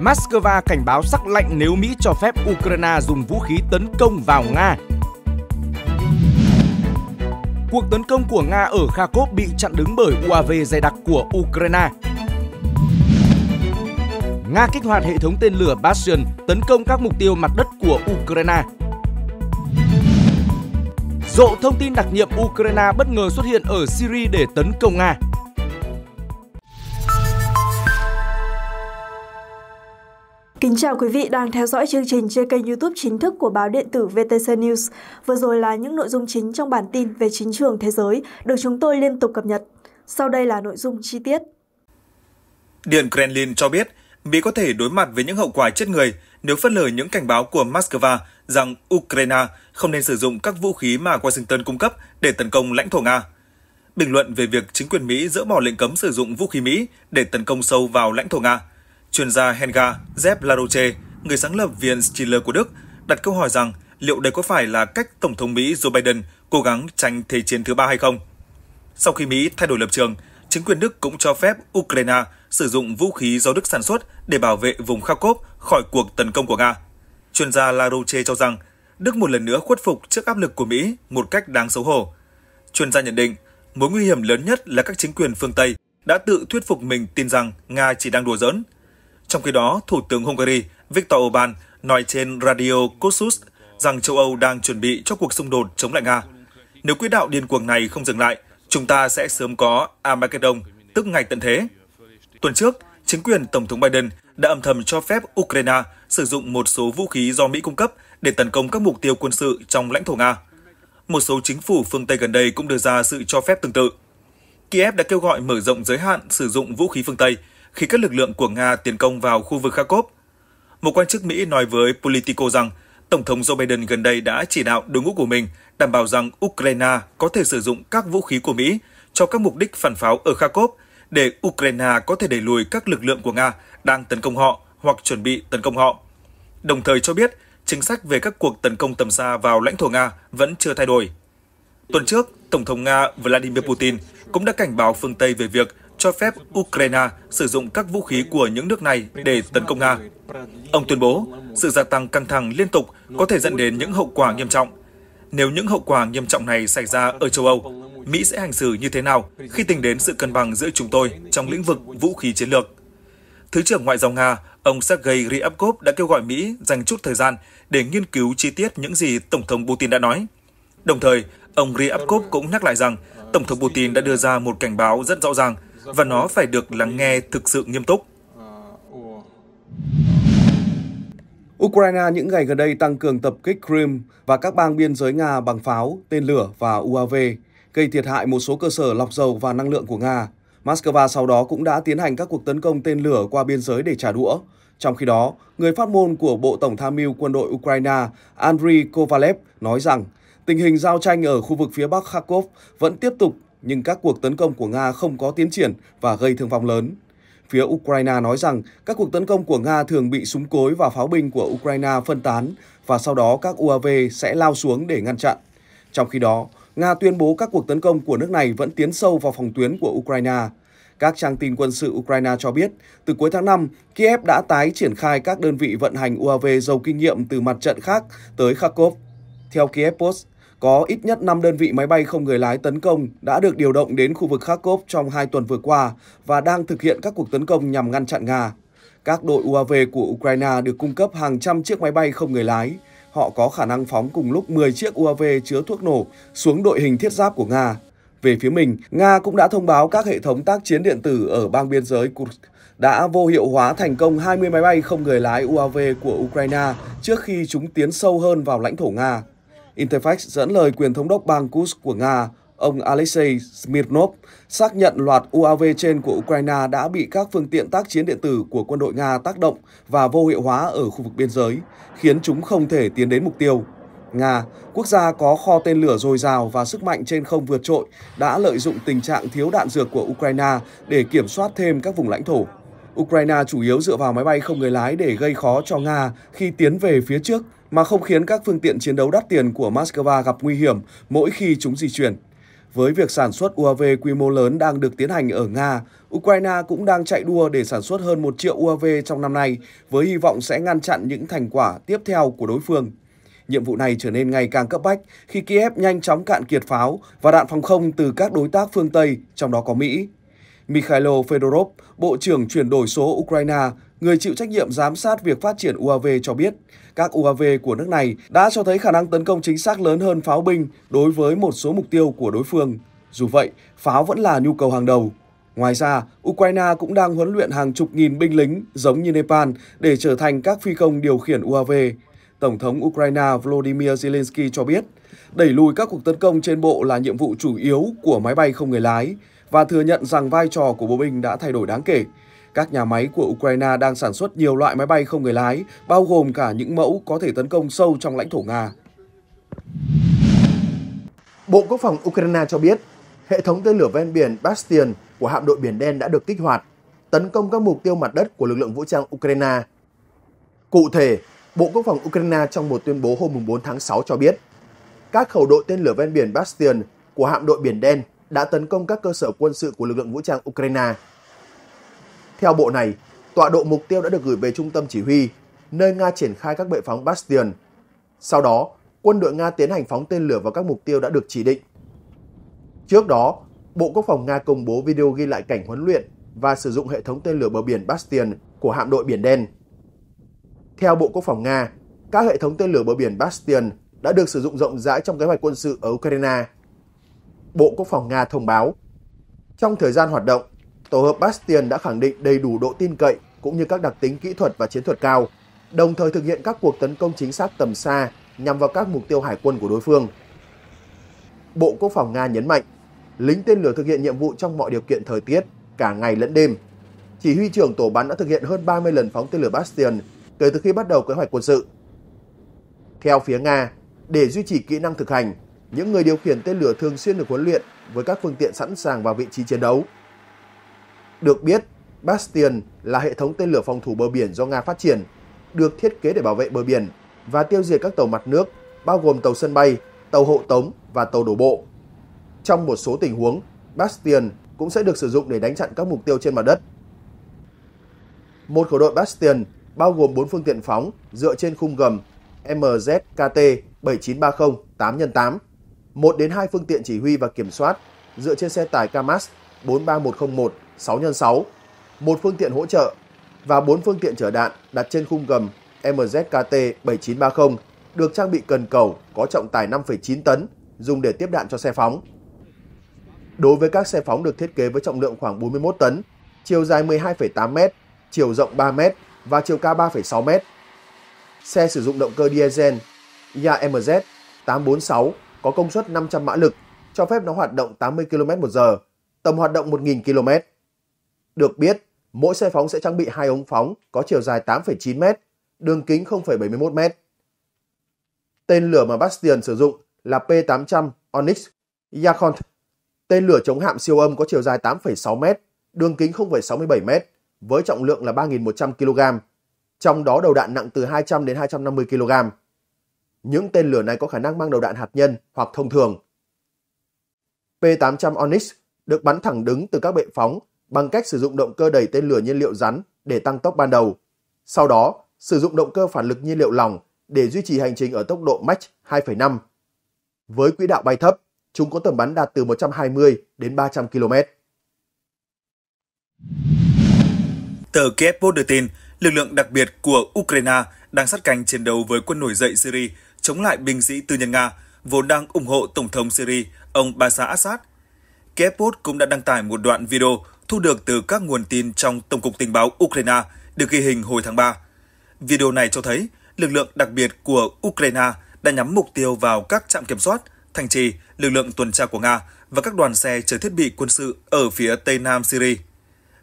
Moscow cảnh báo sắc lạnh nếu Mỹ cho phép Ukraine dùng vũ khí tấn công vào Nga. Cuộc tấn công của Nga ở Kharkov bị chặn đứng bởi UAV dày đặc của Ukraine. Nga kích hoạt hệ thống tên lửa Bastion tấn công các mục tiêu mặt đất của Ukraine. Rộ thông tin đặc nhiệm Ukraine bất ngờ xuất hiện ở Syria để tấn công Nga. Kính chào quý vị đang theo dõi chương trình trên kênh youtube chính thức của báo điện tử VTC News. Vừa rồi là những nội dung chính trong bản tin về chính trường thế giới được chúng tôi liên tục cập nhật. Sau đây là nội dung chi tiết. Điện Kremlin cho biết Mỹ có thể đối mặt với những hậu quả chết người nếu phớt lờ những cảnh báo của Moscow rằng Ukraine không nên sử dụng các vũ khí mà Washington cung cấp để tấn công lãnh thổ Nga. Bình luận về việc chính quyền Mỹ dỡ bỏ lệnh cấm sử dụng vũ khí Mỹ để tấn công sâu vào lãnh thổ Nga – chuyên gia Henga Zep Laroche, người sáng lập viện Stiller của Đức, đặt câu hỏi rằng liệu đây có phải là cách Tổng thống Mỹ Joe Biden cố gắng tránh thế chiến thứ ba hay không? Sau khi Mỹ thay đổi lập trường, chính quyền Đức cũng cho phép Ukraine sử dụng vũ khí do Đức sản xuất để bảo vệ vùng Kharkov khỏi cuộc tấn công của Nga. Chuyên gia Laroche cho rằng Đức một lần nữa khuất phục trước áp lực của Mỹ một cách đáng xấu hổ. Chuyên gia nhận định, mối nguy hiểm lớn nhất là các chính quyền phương Tây đã tự thuyết phục mình tin rằng Nga chỉ đang đùa giỡn – trong khi đó, Thủ tướng Hungary Viktor Orbán nói trên radio Kossuth rằng châu Âu đang chuẩn bị cho cuộc xung đột chống lại Nga. Nếu quỹ đạo điên cuồng này không dừng lại, chúng ta sẽ sớm có Armageddon, tức ngày tận thế. Tuần trước, chính quyền Tổng thống Biden đã âm thầm cho phép Ukraine sử dụng một số vũ khí do Mỹ cung cấp để tấn công các mục tiêu quân sự trong lãnh thổ Nga. Một số chính phủ phương Tây gần đây cũng đưa ra sự cho phép tương tự. Kiev đã kêu gọi mở rộng giới hạn sử dụng vũ khí phương Tây khi các lực lượng của Nga tiến công vào khu vực Kharkov. Một quan chức Mỹ nói với Politico rằng Tổng thống Joe Biden gần đây đã chỉ đạo đội ngũ của mình đảm bảo rằng Ukraine có thể sử dụng các vũ khí của Mỹ cho các mục đích phản pháo ở Kharkov để Ukraine có thể đẩy lùi các lực lượng của Nga đang tấn công họ hoặc chuẩn bị tấn công họ. Đồng thời cho biết chính sách về các cuộc tấn công tầm xa vào lãnh thổ Nga vẫn chưa thay đổi. Tuần trước, Tổng thống Nga Vladimir Putin cũng đã cảnh báo phương Tây về việc cho phép Ukraine sử dụng các vũ khí của những nước này để tấn công Nga. Ông tuyên bố, sự gia tăng căng thẳng liên tục có thể dẫn đến những hậu quả nghiêm trọng. Nếu những hậu quả nghiêm trọng này xảy ra ở châu Âu, Mỹ sẽ hành xử như thế nào khi tính đến sự cân bằng giữa chúng tôi trong lĩnh vực vũ khí chiến lược? Thứ trưởng Ngoại giao Nga, ông Sergei Ryabkov đã kêu gọi Mỹ dành chút thời gian để nghiên cứu chi tiết những gì Tổng thống Putin đã nói. Đồng thời, ông Ryabkov cũng nhắc lại rằng Tổng thống Putin đã đưa ra một cảnh báo rất rõ ràng – và nó phải được lắng nghe thực sự nghiêm túc. Ukraine những ngày gần đây tăng cường tập kích Crimea và các bang biên giới Nga bằng pháo, tên lửa và UAV, gây thiệt hại một số cơ sở lọc dầu và năng lượng của Nga. Moscow sau đó cũng đã tiến hành các cuộc tấn công tên lửa qua biên giới để trả đũa. Trong khi đó, người phát ngôn của Bộ Tổng tham mưu quân đội Ukraine Andriy Kovalev nói rằng tình hình giao tranh ở khu vực phía bắc Kharkov vẫn tiếp tục nhưng các cuộc tấn công của Nga không có tiến triển và gây thương vong lớn. Phía Ukraine nói rằng các cuộc tấn công của Nga thường bị súng cối và pháo binh của Ukraine phân tán và sau đó các UAV sẽ lao xuống để ngăn chặn. Trong khi đó, Nga tuyên bố các cuộc tấn công của nước này vẫn tiến sâu vào phòng tuyến của Ukraine. Các trang tin quân sự Ukraine cho biết, từ cuối tháng 5, Kiev đã tái triển khai các đơn vị vận hành UAV giàu kinh nghiệm từ mặt trận khác tới Kharkov. Theo Kiev Post, có ít nhất 5 đơn vị máy bay không người lái tấn công đã được điều động đến khu vực Kharkov trong hai tuần vừa qua và đang thực hiện các cuộc tấn công nhằm ngăn chặn Nga. Các đội UAV của Ukraine được cung cấp hàng trăm chiếc máy bay không người lái. Họ có khả năng phóng cùng lúc 10 chiếc UAV chứa thuốc nổ xuống đội hình thiết giáp của Nga. Về phía mình, Nga cũng đã thông báo các hệ thống tác chiến điện tử ở bang biên giới Kursk đã vô hiệu hóa thành công 20 máy bay không người lái UAV của Ukraine trước khi chúng tiến sâu hơn vào lãnh thổ Nga. Interfax dẫn lời quyền thống đốc bang Kursk của Nga, ông Alexei Smirnov, xác nhận loạt UAV trên của Ukraine đã bị các phương tiện tác chiến điện tử của quân đội Nga tác động và vô hiệu hóa ở khu vực biên giới, khiến chúng không thể tiến đến mục tiêu. Nga, quốc gia có kho tên lửa dồi dào và sức mạnh trên không vượt trội, đã lợi dụng tình trạng thiếu đạn dược của Ukraine để kiểm soát thêm các vùng lãnh thổ. Ukraine chủ yếu dựa vào máy bay không người lái để gây khó cho Nga khi tiến về phía trước mà không khiến các phương tiện chiến đấu đắt tiền của Moscow gặp nguy hiểm mỗi khi chúng di chuyển. Với việc sản xuất UAV quy mô lớn đang được tiến hành ở Nga, Ukraine cũng đang chạy đua để sản xuất hơn 1 triệu UAV trong năm nay, với hy vọng sẽ ngăn chặn những thành quả tiếp theo của đối phương. Nhiệm vụ này trở nên ngày càng cấp bách khi Kiev nhanh chóng cạn kiệt pháo và đạn phòng không từ các đối tác phương Tây, trong đó có Mỹ. Mikhailo Fedorov, Bộ trưởng chuyển đổi số Ukraine, người chịu trách nhiệm giám sát việc phát triển UAV cho biết, các UAV của nước này đã cho thấy khả năng tấn công chính xác lớn hơn pháo binh đối với một số mục tiêu của đối phương. Dù vậy, pháo vẫn là nhu cầu hàng đầu. Ngoài ra, Ukraine cũng đang huấn luyện hàng chục nghìn binh lính giống như Nepal để trở thành các phi công điều khiển UAV. Tổng thống Ukraine Volodymyr Zelensky cho biết, đẩy lùi các cuộc tấn công trên bộ là nhiệm vụ chủ yếu của máy bay không người lái và thừa nhận rằng vai trò của bộ binh đã thay đổi đáng kể. Các nhà máy của Ukraine đang sản xuất nhiều loại máy bay không người lái, bao gồm cả những mẫu có thể tấn công sâu trong lãnh thổ Nga. Bộ Quốc phòng Ukraine cho biết, hệ thống tên lửa ven biển Bastion của hạm đội Biển Đen đã được kích hoạt, tấn công các mục tiêu mặt đất của lực lượng vũ trang Ukraine. Cụ thể, Bộ Quốc phòng Ukraine trong một tuyên bố hôm 4 tháng 6 cho biết, các khẩu đội tên lửa ven biển Bastion của hạm đội Biển Đen đã tấn công các cơ sở quân sự của lực lượng vũ trang Ukraine theo bộ này, tọa độ mục tiêu đã được gửi về trung tâm chỉ huy, nơi Nga triển khai các bệ phóng Bastion. Sau đó, quân đội Nga tiến hành phóng tên lửa vào các mục tiêu đã được chỉ định. Trước đó, Bộ Quốc phòng Nga công bố video ghi lại cảnh huấn luyện và sử dụng hệ thống tên lửa bờ biển Bastion của hạm đội Biển Đen. Theo Bộ Quốc phòng Nga, các hệ thống tên lửa bờ biển Bastion đã được sử dụng rộng rãi trong kế hoạch quân sự ở Ukraine. Bộ Quốc phòng Nga thông báo, trong thời gian hoạt động, tổ hợp Bastion đã khẳng định đầy đủ độ tin cậy cũng như các đặc tính kỹ thuật và chiến thuật cao, đồng thời thực hiện các cuộc tấn công chính xác tầm xa nhằm vào các mục tiêu hải quân của đối phương. Bộ Quốc phòng Nga nhấn mạnh, lính tên lửa thực hiện nhiệm vụ trong mọi điều kiện thời tiết, cả ngày lẫn đêm. Chỉ huy trưởng tổ bắn đã thực hiện hơn 30 lần phóng tên lửa Bastion kể từ khi bắt đầu kế hoạch quân sự. Theo phía Nga, để duy trì kỹ năng thực hành, những người điều khiển tên lửa thường xuyên được huấn luyện với các phương tiện sẵn sàng vào vị trí chiến đấu. Được biết, Bastion là hệ thống tên lửa phòng thủ bờ biển do Nga phát triển, được thiết kế để bảo vệ bờ biển và tiêu diệt các tàu mặt nước, bao gồm tàu sân bay, tàu hộ tống và tàu đổ bộ. Trong một số tình huống, Bastion cũng sẽ được sử dụng để đánh chặn các mục tiêu trên mặt đất. Một khẩu đội Bastion bao gồm 4 phương tiện phóng dựa trên khung gầm MZKT 7930 8x8, 1 đến 2 phương tiện chỉ huy và kiểm soát dựa trên xe tải Kamaz 43101 6x6, một phương tiện hỗ trợ và bốn phương tiện chở đạn đặt trên khung gầm MZKT 7930 được trang bị cần cầu có trọng tải 5,9 tấn dùng để tiếp đạn cho xe phóng. Đối với các xe phóng được thiết kế với trọng lượng khoảng 41 tấn, chiều dài 12,8m, chiều rộng 3m và chiều cao 3,6m. Xe sử dụng động cơ diesel YA MZ 846 có công suất 500 mã lực, cho phép nó hoạt động 80 km một giờ tầm hoạt động 1.000 km. Được biết, mỗi xe phóng sẽ trang bị hai ống phóng có chiều dài 8,9m, đường kính 0,71m. Tên lửa mà Bastion sử dụng là P-800 Onyx Yakont, tên lửa chống hạm siêu âm có chiều dài 8,6m, đường kính 0,67m, với trọng lượng là 3.100 kg, trong đó đầu đạn nặng từ 200 đến 250 kg. Những tên lửa này có khả năng mang đầu đạn hạt nhân hoặc thông thường. P-800 Onyx được bắn thẳng đứng từ các bệ phóng bằng cách sử dụng động cơ đẩy tên lửa nhiên liệu rắn để tăng tốc ban đầu. Sau đó, sử dụng động cơ phản lực nhiên liệu lỏng để duy trì hành trình ở tốc độ Mach 2,5. Với quỹ đạo bay thấp, chúng có tầm bắn đạt từ 120 đến 300 km. Tờ Kiev Post đưa tin, lực lượng đặc biệt của Ukraine đang sát cánh chiến đấu với quân nổi dậy Syria chống lại binh sĩ tư nhân Nga, vốn đang ủng hộ Tổng thống Syria ông Bashar Assad. Kiev Post cũng đã đăng tải một đoạn video thu được từ các nguồn tin trong Tổng cục Tình báo Ukraine được ghi hình hồi tháng 3. Video này cho thấy lực lượng đặc biệt của Ukraine đã nhắm mục tiêu vào các trạm kiểm soát, thành trì, lực lượng tuần tra của Nga và các đoàn xe chở thiết bị quân sự ở phía tây nam Syria.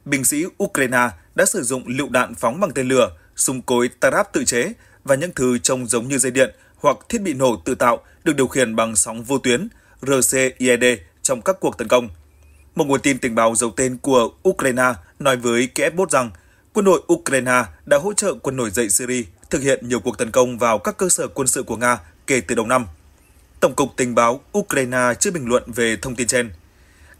Binh sĩ Ukraine đã sử dụng lựu đạn phóng bằng tên lửa, súng cối Tarab tự chế và những thứ trông giống như dây điện hoặc thiết bị nổ tự tạo được điều khiển bằng sóng vô tuyến RCID e trong các cuộc tấn công. Một nguồn tin tình báo giấu tên của Ukraine nói với Kiev bốt rằng quân đội Ukraine đã hỗ trợ quân nổi dậy Syria thực hiện nhiều cuộc tấn công vào các cơ sở quân sự của Nga kể từ đầu năm. Tổng cục tình báo Ukraine chưa bình luận về thông tin trên.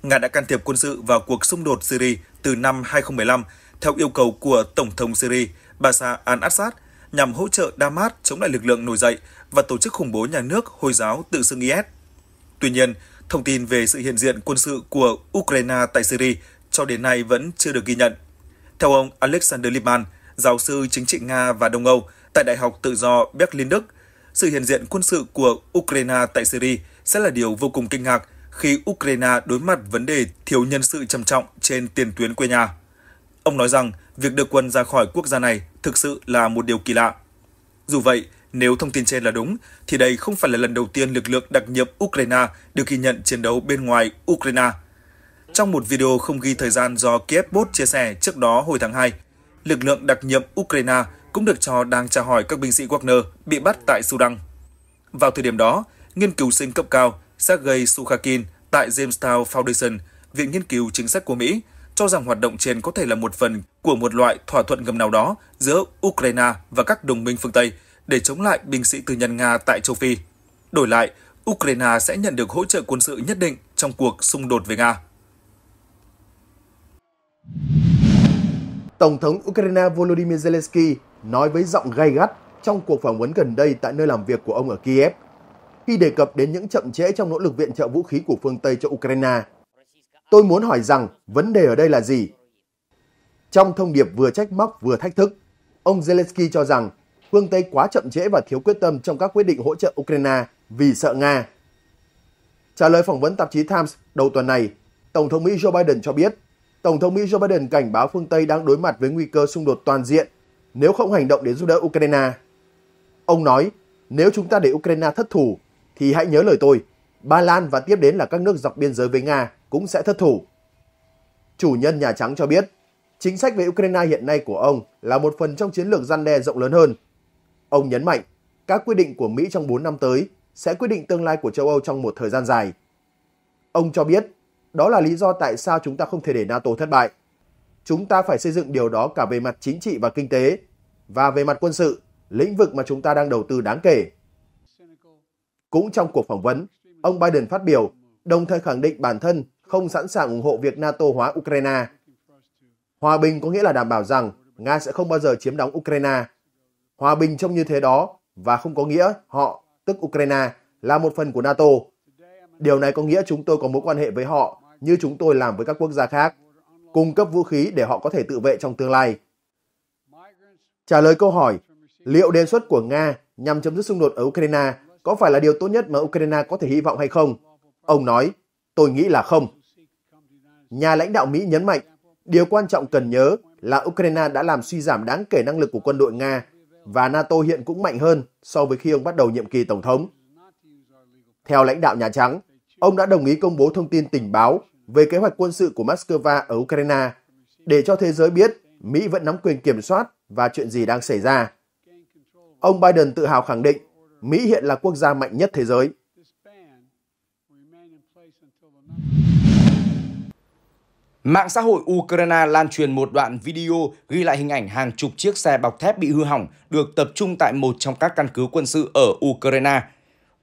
Nga đã can thiệp quân sự vào cuộc xung đột Syria từ năm 2015 theo yêu cầu của Tổng thống Syria Bashar al-Assad nhằm hỗ trợ Damas chống lại lực lượng nổi dậy và tổ chức khủng bố nhà nước Hồi giáo tự xưng IS. Tuy nhiên, Thông tin về sự hiện diện quân sự của Ukraine tại Syria cho đến nay vẫn chưa được ghi nhận. Theo ông Alexander Lipman, giáo sư chính trị Nga và Đông Âu tại Đại học Tự do Berlin Đức, sự hiện diện quân sự của Ukraine tại Syria sẽ là điều vô cùng kinh ngạc khi Ukraine đối mặt vấn đề thiếu nhân sự trầm trọng trên tiền tuyến quê nhà. Ông nói rằng việc đưa quân ra khỏi quốc gia này thực sự là một điều kỳ lạ. Dù vậy, nếu thông tin trên là đúng, thì đây không phải là lần đầu tiên lực lượng đặc nhiệm Ukraine được ghi nhận chiến đấu bên ngoài Ukraine. Trong một video không ghi thời gian do Kiev Bot chia sẻ trước đó hồi tháng 2, lực lượng đặc nhiệm Ukraine cũng được cho đang tra hỏi các binh sĩ Wagner bị bắt tại Sudan. Vào thời điểm đó, nghiên cứu sinh cấp cao Sergei Sukhakin tại Jamestown Foundation, Viện Nghiên cứu Chính sách của Mỹ, cho rằng hoạt động trên có thể là một phần của một loại thỏa thuận ngầm nào đó giữa Ukraine và các đồng minh phương Tây – để chống lại binh sĩ tư nhân Nga tại châu Phi. Đổi lại, Ukraine sẽ nhận được hỗ trợ quân sự nhất định trong cuộc xung đột với Nga. Tổng thống Ukraine Volodymyr Zelensky nói với giọng gay gắt trong cuộc phỏng vấn gần đây tại nơi làm việc của ông ở Kiev, khi đề cập đến những chậm trễ trong nỗ lực viện trợ vũ khí của phương Tây cho Ukraine. Tôi muốn hỏi rằng vấn đề ở đây là gì? Trong thông điệp vừa trách móc vừa thách thức, ông Zelensky cho rằng phương Tây quá chậm trễ và thiếu quyết tâm trong các quyết định hỗ trợ Ukraine vì sợ Nga. Trả lời phỏng vấn tạp chí Times đầu tuần này, Tổng thống Mỹ Joe Biden cho biết, Tổng thống Mỹ Joe Biden cảnh báo phương Tây đang đối mặt với nguy cơ xung đột toàn diện nếu không hành động để giúp đỡ Ukraine. Ông nói, nếu chúng ta để Ukraine thất thủ, thì hãy nhớ lời tôi, Ba Lan và tiếp đến là các nước dọc biên giới với Nga cũng sẽ thất thủ. Chủ nhân Nhà Trắng cho biết, chính sách về Ukraine hiện nay của ông là một phần trong chiến lược gian đe rộng lớn hơn – Ông nhấn mạnh, các quy định của Mỹ trong 4 năm tới sẽ quyết định tương lai của châu Âu trong một thời gian dài. Ông cho biết, đó là lý do tại sao chúng ta không thể để NATO thất bại. Chúng ta phải xây dựng điều đó cả về mặt chính trị và kinh tế, và về mặt quân sự, lĩnh vực mà chúng ta đang đầu tư đáng kể. Cũng trong cuộc phỏng vấn, ông Biden phát biểu, đồng thời khẳng định bản thân không sẵn sàng ủng hộ việc NATO hóa Ukraine. Hòa bình có nghĩa là đảm bảo rằng Nga sẽ không bao giờ chiếm đóng Ukraine Hòa bình trông như thế đó và không có nghĩa họ, tức Ukraine, là một phần của NATO. Điều này có nghĩa chúng tôi có mối quan hệ với họ như chúng tôi làm với các quốc gia khác, cung cấp vũ khí để họ có thể tự vệ trong tương lai. Trả lời câu hỏi, liệu đề xuất của Nga nhằm chấm dứt xung đột ở Ukraine có phải là điều tốt nhất mà Ukraine có thể hy vọng hay không? Ông nói, tôi nghĩ là không. Nhà lãnh đạo Mỹ nhấn mạnh, điều quan trọng cần nhớ là Ukraine đã làm suy giảm đáng kể năng lực của quân đội Nga và NATO hiện cũng mạnh hơn so với khi ông bắt đầu nhiệm kỳ Tổng thống. Theo lãnh đạo Nhà Trắng, ông đã đồng ý công bố thông tin tình báo về kế hoạch quân sự của Moscow ở Ukraine để cho thế giới biết Mỹ vẫn nắm quyền kiểm soát và chuyện gì đang xảy ra. Ông Biden tự hào khẳng định Mỹ hiện là quốc gia mạnh nhất thế giới. Mạng xã hội Ukraine lan truyền một đoạn video ghi lại hình ảnh hàng chục chiếc xe bọc thép bị hư hỏng được tập trung tại một trong các căn cứ quân sự ở Ukraine.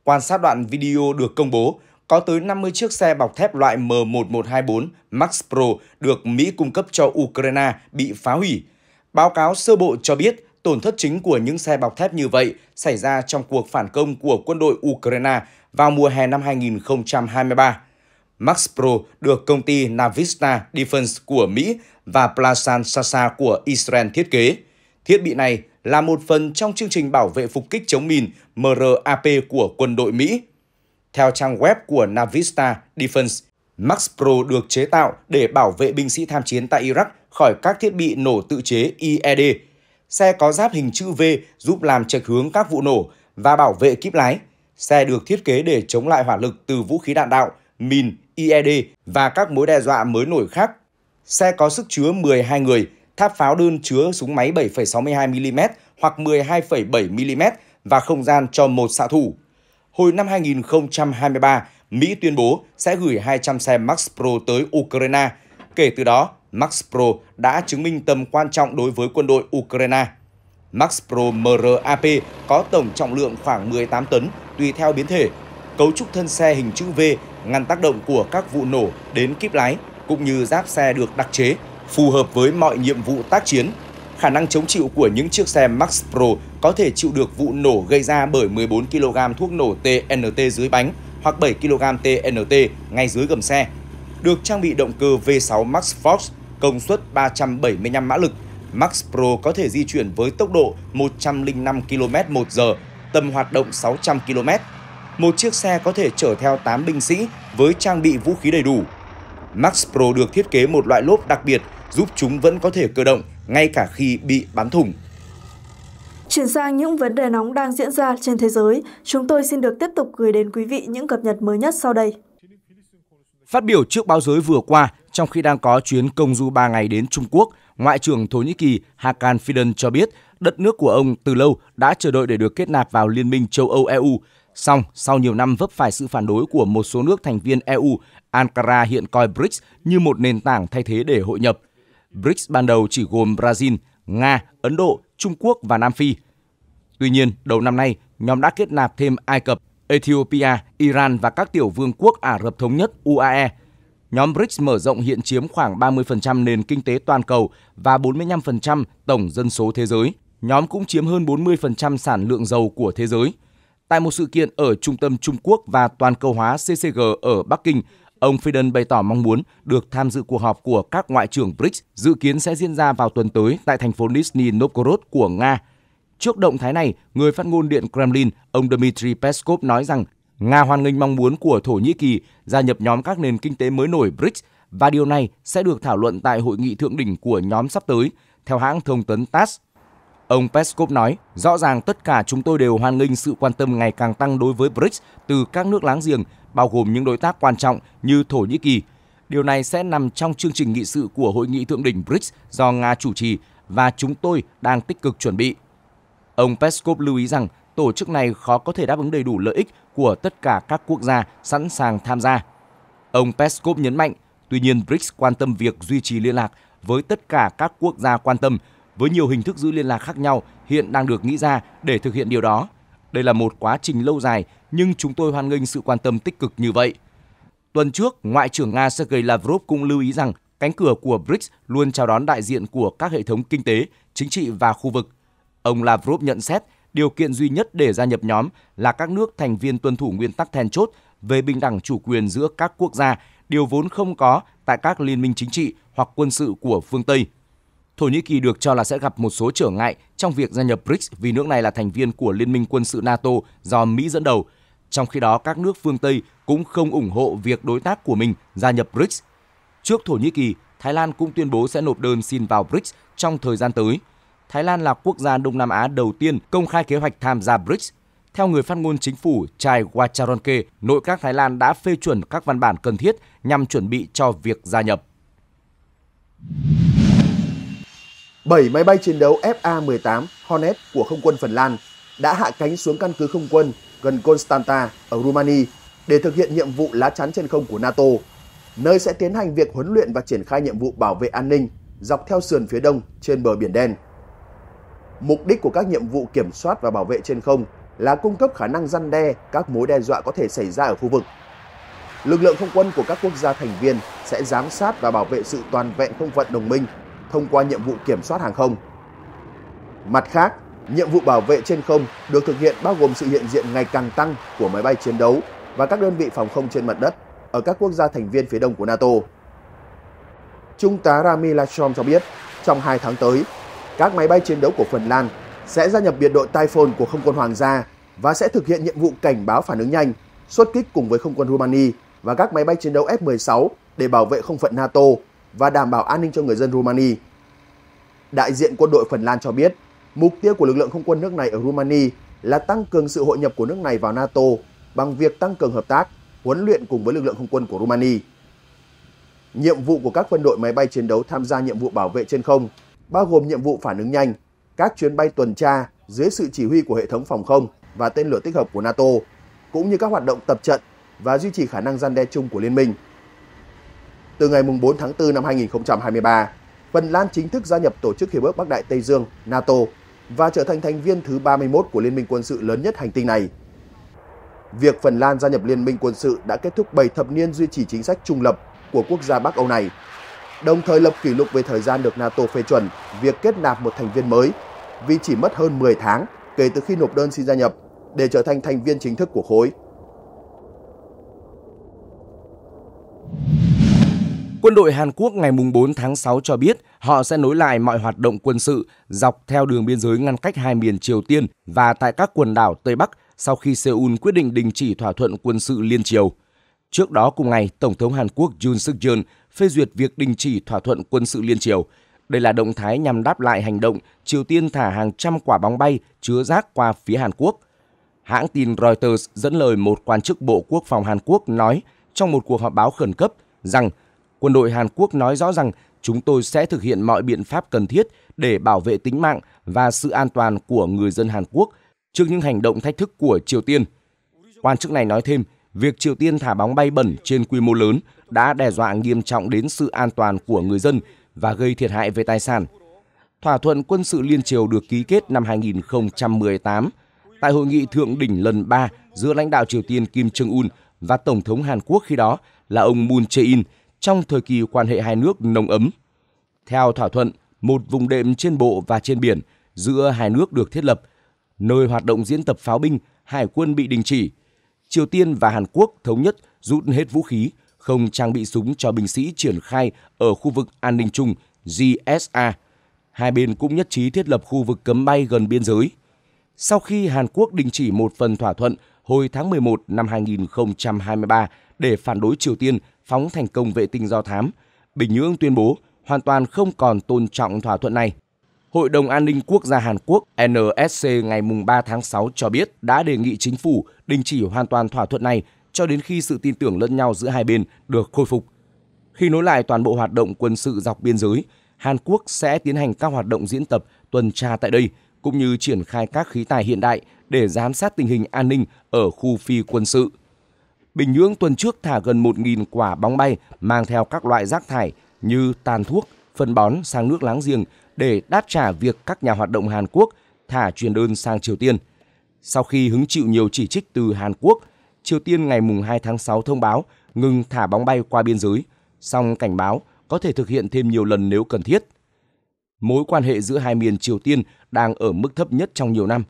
Quan sát đoạn video được công bố, có tới 50 chiếc xe bọc thép loại M1124 Max Pro được Mỹ cung cấp cho Ukraine bị phá hủy. Báo cáo sơ bộ cho biết tổn thất chính của những xe bọc thép như vậy xảy ra trong cuộc phản công của quân đội Ukraine vào mùa hè năm 2023. Max Pro được công ty Navista Defense của Mỹ và Plasan Sasa của Israel thiết kế. Thiết bị này là một phần trong chương trình bảo vệ phục kích chống mìn MRAP của quân đội Mỹ. Theo trang web của Navista Defense, Max Pro được chế tạo để bảo vệ binh sĩ tham chiến tại Iraq khỏi các thiết bị nổ tự chế IED. Xe có giáp hình chữ V giúp làm trạch hướng các vụ nổ và bảo vệ kíp lái. Xe được thiết kế để chống lại hỏa lực từ vũ khí đạn đạo, mìn IED và các mối đe dọa mới nổi khác. Xe có sức chứa 12 người, tháp pháo đơn chứa súng máy 7,62mm hoặc 12,7mm và không gian cho một xạ thủ. Hồi năm 2023, Mỹ tuyên bố sẽ gửi 200 xe Max Pro tới Ukraine. Kể từ đó, Max Pro đã chứng minh tầm quan trọng đối với quân đội Ukraine. Max Pro MRAP có tổng trọng lượng khoảng 18 tấn, tùy theo biến thể cấu trúc thân xe hình chữ V ngăn tác động của các vụ nổ đến kíp lái cũng như giáp xe được đặc chế, phù hợp với mọi nhiệm vụ tác chiến. Khả năng chống chịu của những chiếc xe Max Pro có thể chịu được vụ nổ gây ra bởi 14 kg thuốc nổ TNT dưới bánh hoặc 7 kg TNT ngay dưới gầm xe. Được trang bị động cơ V6 Max Force công suất 375 mã lực, Max Pro có thể di chuyển với tốc độ 105 km/h, tầm hoạt động 600 km một chiếc xe có thể chở theo 8 binh sĩ với trang bị vũ khí đầy đủ. Max Pro được thiết kế một loại lốp đặc biệt giúp chúng vẫn có thể cơ động ngay cả khi bị bắn thủng. Chuyển sang những vấn đề nóng đang diễn ra trên thế giới, chúng tôi xin được tiếp tục gửi đến quý vị những cập nhật mới nhất sau đây. Phát biểu trước báo giới vừa qua, trong khi đang có chuyến công du 3 ngày đến Trung Quốc, Ngoại trưởng Thổ Nhĩ Kỳ Hakan Fidan cho biết đất nước của ông từ lâu đã chờ đợi để được kết nạp vào Liên minh châu Âu EU Song, sau nhiều năm vấp phải sự phản đối của một số nước thành viên EU, Ankara hiện coi BRICS như một nền tảng thay thế để hội nhập. BRICS ban đầu chỉ gồm Brazil, Nga, Ấn Độ, Trung Quốc và Nam Phi. Tuy nhiên, đầu năm nay, nhóm đã kết nạp thêm Ai Cập, Ethiopia, Iran và các tiểu vương quốc Ả Rập Thống Nhất UAE. Nhóm BRICS mở rộng hiện chiếm khoảng 30% nền kinh tế toàn cầu và 45% tổng dân số thế giới. Nhóm cũng chiếm hơn 40% sản lượng dầu của thế giới. Tại một sự kiện ở Trung tâm Trung Quốc và Toàn cầu hóa CCG ở Bắc Kinh, ông Biden bày tỏ mong muốn được tham dự cuộc họp của các ngoại trưởng BRICS dự kiến sẽ diễn ra vào tuần tới tại thành phố Nizhny Novgorod của Nga. Trước động thái này, người phát ngôn Điện Kremlin, ông Dmitry Peskov nói rằng Nga hoan nghênh mong muốn của Thổ Nhĩ Kỳ gia nhập nhóm các nền kinh tế mới nổi BRICS và điều này sẽ được thảo luận tại hội nghị thượng đỉnh của nhóm sắp tới. Theo hãng thông tấn TASS, Ông Peskov nói, rõ ràng tất cả chúng tôi đều hoan nghênh sự quan tâm ngày càng tăng đối với BRICS từ các nước láng giềng, bao gồm những đối tác quan trọng như Thổ Nhĩ Kỳ. Điều này sẽ nằm trong chương trình nghị sự của Hội nghị Thượng đỉnh BRICS do Nga chủ trì và chúng tôi đang tích cực chuẩn bị. Ông Peskov lưu ý rằng tổ chức này khó có thể đáp ứng đầy đủ lợi ích của tất cả các quốc gia sẵn sàng tham gia. Ông Peskov nhấn mạnh, tuy nhiên BRICS quan tâm việc duy trì liên lạc với tất cả các quốc gia quan tâm – với nhiều hình thức giữ liên lạc khác nhau hiện đang được nghĩ ra để thực hiện điều đó. Đây là một quá trình lâu dài nhưng chúng tôi hoan nghênh sự quan tâm tích cực như vậy. Tuần trước, Ngoại trưởng Nga Sergei Lavrov cũng lưu ý rằng cánh cửa của BRICS luôn chào đón đại diện của các hệ thống kinh tế, chính trị và khu vực. Ông Lavrov nhận xét điều kiện duy nhất để gia nhập nhóm là các nước thành viên tuân thủ nguyên tắc then chốt về bình đẳng chủ quyền giữa các quốc gia, điều vốn không có tại các liên minh chính trị hoặc quân sự của phương Tây. Thổ Nhĩ Kỳ được cho là sẽ gặp một số trở ngại trong việc gia nhập BRICS vì nước này là thành viên của Liên minh quân sự NATO do Mỹ dẫn đầu. Trong khi đó, các nước phương Tây cũng không ủng hộ việc đối tác của mình gia nhập BRICS. Trước Thổ Nhĩ Kỳ, Thái Lan cũng tuyên bố sẽ nộp đơn xin vào BRICS trong thời gian tới. Thái Lan là quốc gia Đông Nam Á đầu tiên công khai kế hoạch tham gia BRICS. Theo người phát ngôn chính phủ Chai Wacharonke, nội các Thái Lan đã phê chuẩn các văn bản cần thiết nhằm chuẩn bị cho việc gia nhập. 7 máy bay chiến đấu FA-18 Hornet của không quân Phần Lan đã hạ cánh xuống căn cứ không quân gần Constanta ở Rumani để thực hiện nhiệm vụ lá chắn trên không của NATO, nơi sẽ tiến hành việc huấn luyện và triển khai nhiệm vụ bảo vệ an ninh dọc theo sườn phía đông trên bờ Biển Đen. Mục đích của các nhiệm vụ kiểm soát và bảo vệ trên không là cung cấp khả năng răn đe các mối đe dọa có thể xảy ra ở khu vực. Lực lượng không quân của các quốc gia thành viên sẽ giám sát và bảo vệ sự toàn vẹn không phận đồng minh thông qua nhiệm vụ kiểm soát hàng không. Mặt khác, nhiệm vụ bảo vệ trên không được thực hiện bao gồm sự hiện diện ngày càng tăng của máy bay chiến đấu và các đơn vị phòng không trên mặt đất ở các quốc gia thành viên phía đông của NATO. Trung tá Rami Lashom cho biết, trong 2 tháng tới, các máy bay chiến đấu của Phần Lan sẽ gia nhập biệt đội Typhoon của không quân Hoàng gia và sẽ thực hiện nhiệm vụ cảnh báo phản ứng nhanh, xuất kích cùng với không quân Rumani và các máy bay chiến đấu F-16 để bảo vệ không phận NATO và đảm bảo an ninh cho người dân Rumani. Đại diện quân đội Phần Lan cho biết, mục tiêu của lực lượng không quân nước này ở Rumani là tăng cường sự hội nhập của nước này vào NATO bằng việc tăng cường hợp tác, huấn luyện cùng với lực lượng không quân của Rumani. Nhiệm vụ của các phân đội máy bay chiến đấu tham gia nhiệm vụ bảo vệ trên không bao gồm nhiệm vụ phản ứng nhanh, các chuyến bay tuần tra dưới sự chỉ huy của hệ thống phòng không và tên lửa tích hợp của NATO, cũng như các hoạt động tập trận và duy trì khả năng gian đe chung của liên minh. Từ ngày 4 tháng 4 năm 2023, Phần Lan chính thức gia nhập Tổ chức Hiệp ước Bắc Đại Tây Dương NATO và trở thành thành viên thứ 31 của Liên minh quân sự lớn nhất hành tinh này. Việc Phần Lan gia nhập Liên minh quân sự đã kết thúc 7 thập niên duy trì chính sách trung lập của quốc gia Bắc Âu này, đồng thời lập kỷ lục về thời gian được NATO phê chuẩn việc kết nạp một thành viên mới vì chỉ mất hơn 10 tháng kể từ khi nộp đơn xin gia nhập để trở thành thành viên chính thức của khối. Quân đội Hàn Quốc ngày 4 tháng 6 cho biết họ sẽ nối lại mọi hoạt động quân sự dọc theo đường biên giới ngăn cách hai miền Triều Tiên và tại các quần đảo Tây Bắc sau khi Seoul quyết định đình chỉ thỏa thuận quân sự liên triều. Trước đó cùng ngày, Tổng thống Hàn Quốc Yoon suk yeol phê duyệt việc đình chỉ thỏa thuận quân sự liên triều. Đây là động thái nhằm đáp lại hành động Triều Tiên thả hàng trăm quả bóng bay chứa rác qua phía Hàn Quốc. Hãng tin Reuters dẫn lời một quan chức Bộ Quốc phòng Hàn Quốc nói trong một cuộc họp báo khẩn cấp rằng quân đội Hàn Quốc nói rõ rằng chúng tôi sẽ thực hiện mọi biện pháp cần thiết để bảo vệ tính mạng và sự an toàn của người dân Hàn Quốc trước những hành động thách thức của Triều Tiên. Quan chức này nói thêm, việc Triều Tiên thả bóng bay bẩn trên quy mô lớn đã đe dọa nghiêm trọng đến sự an toàn của người dân và gây thiệt hại về tài sản. Thỏa thuận quân sự liên triều được ký kết năm 2018 tại hội nghị thượng đỉnh lần 3 giữa lãnh đạo Triều Tiên Kim Jong Un và Tổng thống Hàn Quốc khi đó là ông Moon Jae-in trong thời kỳ quan hệ hai nước nồng ấm. Theo thỏa thuận, một vùng đệm trên bộ và trên biển giữa hai nước được thiết lập, nơi hoạt động diễn tập pháo binh, hải quân bị đình chỉ. Triều Tiên và Hàn Quốc thống nhất rút hết vũ khí, không trang bị súng cho binh sĩ triển khai ở khu vực an ninh chung GSA. Hai bên cũng nhất trí thiết lập khu vực cấm bay gần biên giới. Sau khi Hàn Quốc đình chỉ một phần thỏa thuận hồi tháng 11 năm 2023 để phản đối Triều Tiên phóng thành công vệ tinh do thám, Bình Nhưỡng tuyên bố hoàn toàn không còn tôn trọng thỏa thuận này. Hội đồng An ninh Quốc gia Hàn Quốc NSC ngày 3 tháng 6 cho biết đã đề nghị chính phủ đình chỉ hoàn toàn thỏa thuận này cho đến khi sự tin tưởng lẫn nhau giữa hai bên được khôi phục. Khi nối lại toàn bộ hoạt động quân sự dọc biên giới, Hàn Quốc sẽ tiến hành các hoạt động diễn tập tuần tra tại đây, cũng như triển khai các khí tài hiện đại để giám sát tình hình an ninh ở khu phi quân sự. Bình Nhưỡng tuần trước thả gần 1.000 quả bóng bay mang theo các loại rác thải như tàn thuốc, phân bón sang nước láng giềng để đáp trả việc các nhà hoạt động Hàn Quốc thả truyền đơn sang Triều Tiên. Sau khi hứng chịu nhiều chỉ trích từ Hàn Quốc, Triều Tiên ngày 2 tháng 6 thông báo ngừng thả bóng bay qua biên giới, song cảnh báo có thể thực hiện thêm nhiều lần nếu cần thiết. Mối quan hệ giữa hai miền Triều Tiên đang ở mức thấp nhất trong nhiều năm.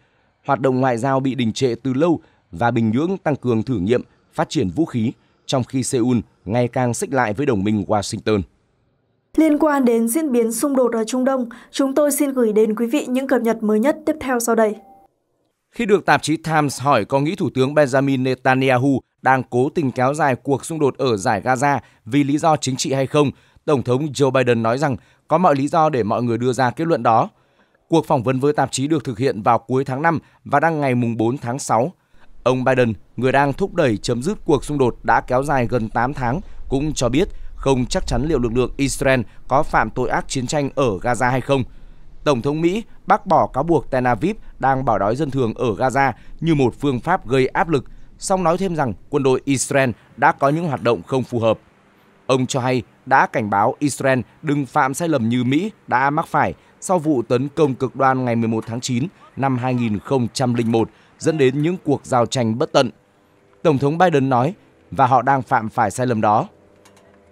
Hoạt động ngoại giao bị đình trệ từ lâu và Bình Nhưỡng tăng cường thử nghiệm phát triển vũ khí, trong khi Seoul ngày càng xích lại với đồng minh Washington. Liên quan đến diễn biến xung đột ở Trung Đông, chúng tôi xin gửi đến quý vị những cập nhật mới nhất tiếp theo sau đây. Khi được tạp chí Times hỏi có nghĩ Thủ tướng Benjamin Netanyahu đang cố tình kéo dài cuộc xung đột ở giải Gaza vì lý do chính trị hay không, Tổng thống Joe Biden nói rằng có mọi lý do để mọi người đưa ra kết luận đó. Cuộc phỏng vấn với tạp chí được thực hiện vào cuối tháng 5 và đăng ngày 4 tháng 6 Ông Biden, người đang thúc đẩy chấm dứt cuộc xung đột đã kéo dài gần 8 tháng, cũng cho biết không chắc chắn liệu lực lượng Israel có phạm tội ác chiến tranh ở Gaza hay không. Tổng thống Mỹ bác bỏ cáo buộc Tel Aviv đang bảo đói dân thường ở Gaza như một phương pháp gây áp lực, song nói thêm rằng quân đội Israel đã có những hoạt động không phù hợp. Ông cho hay đã cảnh báo Israel đừng phạm sai lầm như Mỹ đã mắc phải sau vụ tấn công cực đoan ngày 11 tháng 9 năm 2001 dẫn đến những cuộc giao tranh bất tận. Tổng thống Biden nói và họ đang phạm phải sai lầm đó.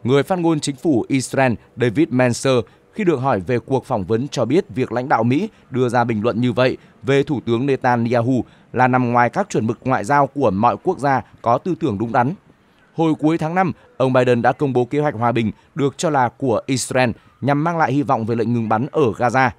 Người phát ngôn chính phủ Israel David Manser khi được hỏi về cuộc phỏng vấn cho biết việc lãnh đạo Mỹ đưa ra bình luận như vậy về Thủ tướng Netanyahu là nằm ngoài các chuẩn mực ngoại giao của mọi quốc gia có tư tưởng đúng đắn. Hồi cuối tháng 5, ông Biden đã công bố kế hoạch hòa bình được cho là của Israel nhằm mang lại hy vọng về lệnh ngừng bắn ở Gaza.